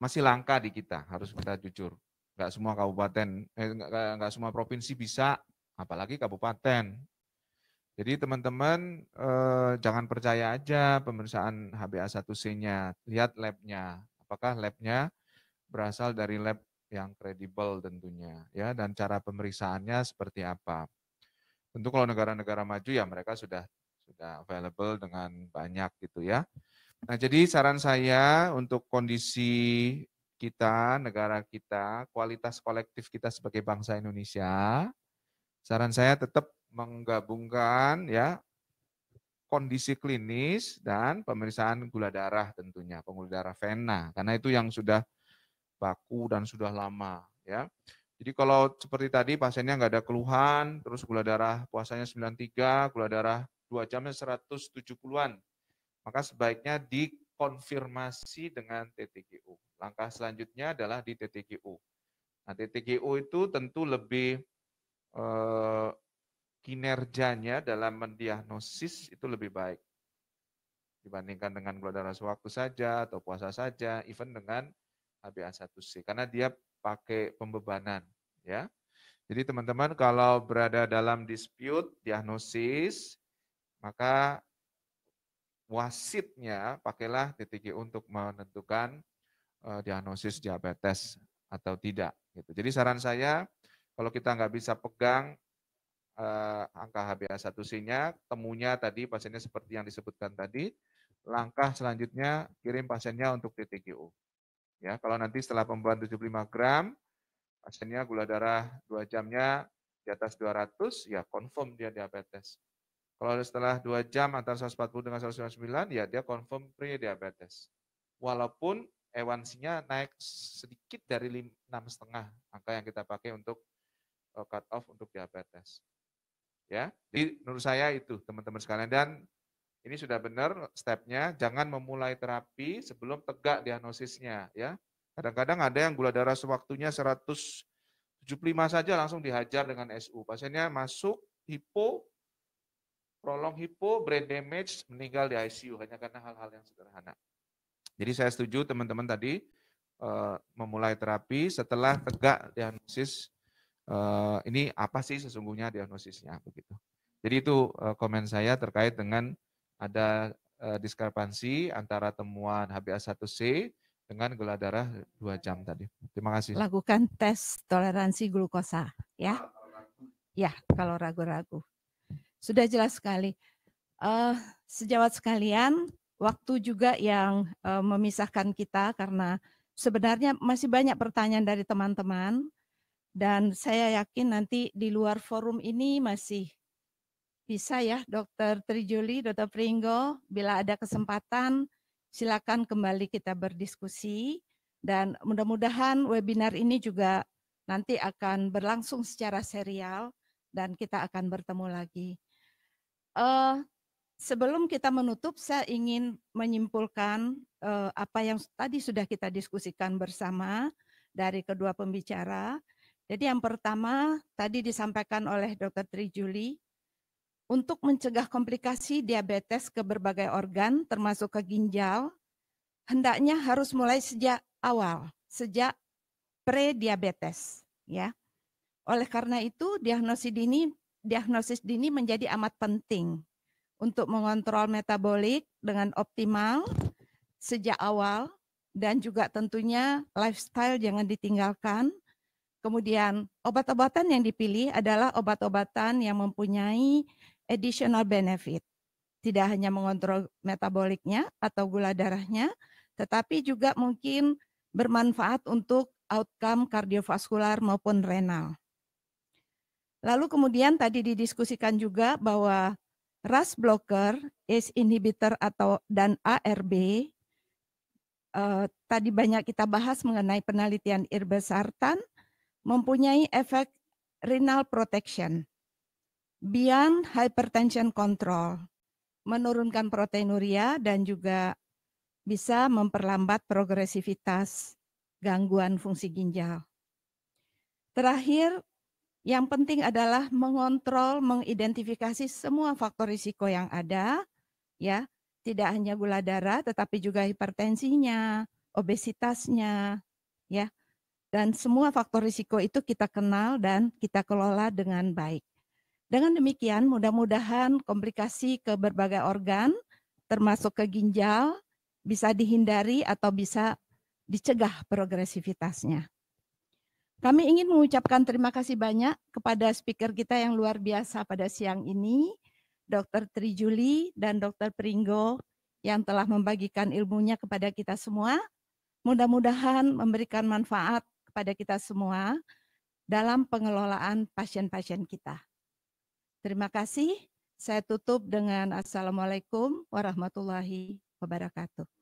masih langka di kita, harus kita jujur. Enggak semua kabupaten, enggak, eh, semua provinsi bisa, apalagi kabupaten. Jadi teman-teman eh, jangan percaya aja pemeriksaan HbA1c-nya, lihat labnya. Apakah labnya berasal dari lab yang kredibel tentunya, ya. Dan cara pemeriksaannya seperti apa? Tentu kalau negara-negara maju ya mereka sudah sudah available dengan banyak gitu ya. Nah jadi saran saya untuk kondisi kita, negara kita, kualitas kolektif kita sebagai bangsa Indonesia, saran saya tetap menggabungkan ya kondisi klinis dan pemeriksaan gula darah tentunya, pembuluh darah vena karena itu yang sudah baku dan sudah lama ya. Jadi kalau seperti tadi pasiennya nggak ada keluhan, terus gula darah puasanya 93, gula darah 2 jamnya 170-an, maka sebaiknya dikonfirmasi dengan TTGU. Langkah selanjutnya adalah di TTGU. Nah, TTGU itu tentu lebih eh, kinerjanya dalam mendiagnosis itu lebih baik dibandingkan dengan gula darah sewaktu saja atau puasa saja, even dengan HbA1c karena dia pakai pembebanan, ya. Jadi teman-teman kalau berada dalam dispute diagnosis, maka wasitnya pakailah TTG untuk menentukan uh, diagnosis diabetes atau tidak. Gitu. Jadi saran saya kalau kita nggak bisa pegang eh, angka HbA1c-nya, temunya tadi pasiennya seperti yang disebutkan tadi, langkah selanjutnya kirim pasiennya untuk TTGO. Ya, kalau nanti setelah pembawaan 75 gram, pasiennya gula darah 2 jamnya di atas 200, ya confirm dia diabetes. Kalau setelah 2 jam antara 140 dengan 199, ya dia confirm pre-diabetes. Walaupun ewansinya naik sedikit dari enam setengah angka yang kita pakai untuk eh, cut off untuk diabetes. Ya, jadi menurut saya itu teman-teman sekalian dan ini sudah benar stepnya, jangan memulai terapi sebelum tegak diagnosisnya ya. Kadang-kadang ada yang gula darah sewaktunya 175 saja langsung dihajar dengan SU. Pasiennya masuk hipo, prolong hipo, brain damage, meninggal di ICU hanya karena hal-hal yang sederhana. Jadi saya setuju teman-teman tadi eh, memulai terapi setelah tegak diagnosis Eh, ini apa sih sesungguhnya diagnosisnya begitu. Jadi itu eh, komen saya terkait dengan ada eh, diskrepansi antara temuan HbA1c dengan gula darah 2 jam tadi. Terima kasih. Lakukan tes toleransi glukosa ya. Ya, kalau ragu-ragu. Sudah jelas sekali. Uh, sejawat sekalian, waktu juga yang uh, memisahkan kita karena sebenarnya masih banyak pertanyaan dari teman-teman. Dan saya yakin nanti di luar forum ini masih bisa ya Dr. Trijuli, Dr. Pringgo, bila ada kesempatan silakan kembali kita berdiskusi dan mudah-mudahan webinar ini juga nanti akan berlangsung secara serial dan kita akan bertemu lagi. Uh, sebelum kita menutup, saya ingin menyimpulkan uh, apa yang tadi sudah kita diskusikan bersama dari kedua pembicara. Jadi yang pertama tadi disampaikan oleh Dr. Tri Juli, untuk mencegah komplikasi diabetes ke berbagai organ termasuk ke ginjal, hendaknya harus mulai sejak awal, sejak pre diabetes ya. Oleh karena itu diagnosis dini diagnosis dini menjadi amat penting untuk mengontrol metabolik dengan optimal sejak awal dan juga tentunya lifestyle jangan ditinggalkan Kemudian obat-obatan yang dipilih adalah obat-obatan yang mempunyai additional benefit. Tidak hanya mengontrol metaboliknya atau gula darahnya, tetapi juga mungkin bermanfaat untuk outcome kardiovaskular maupun renal. Lalu kemudian tadi didiskusikan juga bahwa RAS blocker, ACE inhibitor atau dan ARB eh, tadi banyak kita bahas mengenai penelitian irbesartan mempunyai efek renal protection, beyond hypertension control, menurunkan proteinuria dan juga bisa memperlambat progresivitas gangguan fungsi ginjal. Terakhir, yang penting adalah mengontrol, mengidentifikasi semua faktor risiko yang ada, ya. Tidak hanya gula darah, tetapi juga hipertensinya, obesitasnya, ya. Dan semua faktor risiko itu kita kenal dan kita kelola dengan baik. Dengan demikian, mudah-mudahan komplikasi ke berbagai organ, termasuk ke ginjal, bisa dihindari atau bisa dicegah progresivitasnya. Kami ingin mengucapkan terima kasih banyak kepada speaker kita yang luar biasa pada siang ini, Dr. Trijuli dan Dr. Pringgo yang telah membagikan ilmunya kepada kita semua. Mudah-mudahan memberikan manfaat kepada kita semua dalam pengelolaan pasien-pasien kita. Terima kasih. Saya tutup dengan Assalamualaikum warahmatullahi wabarakatuh.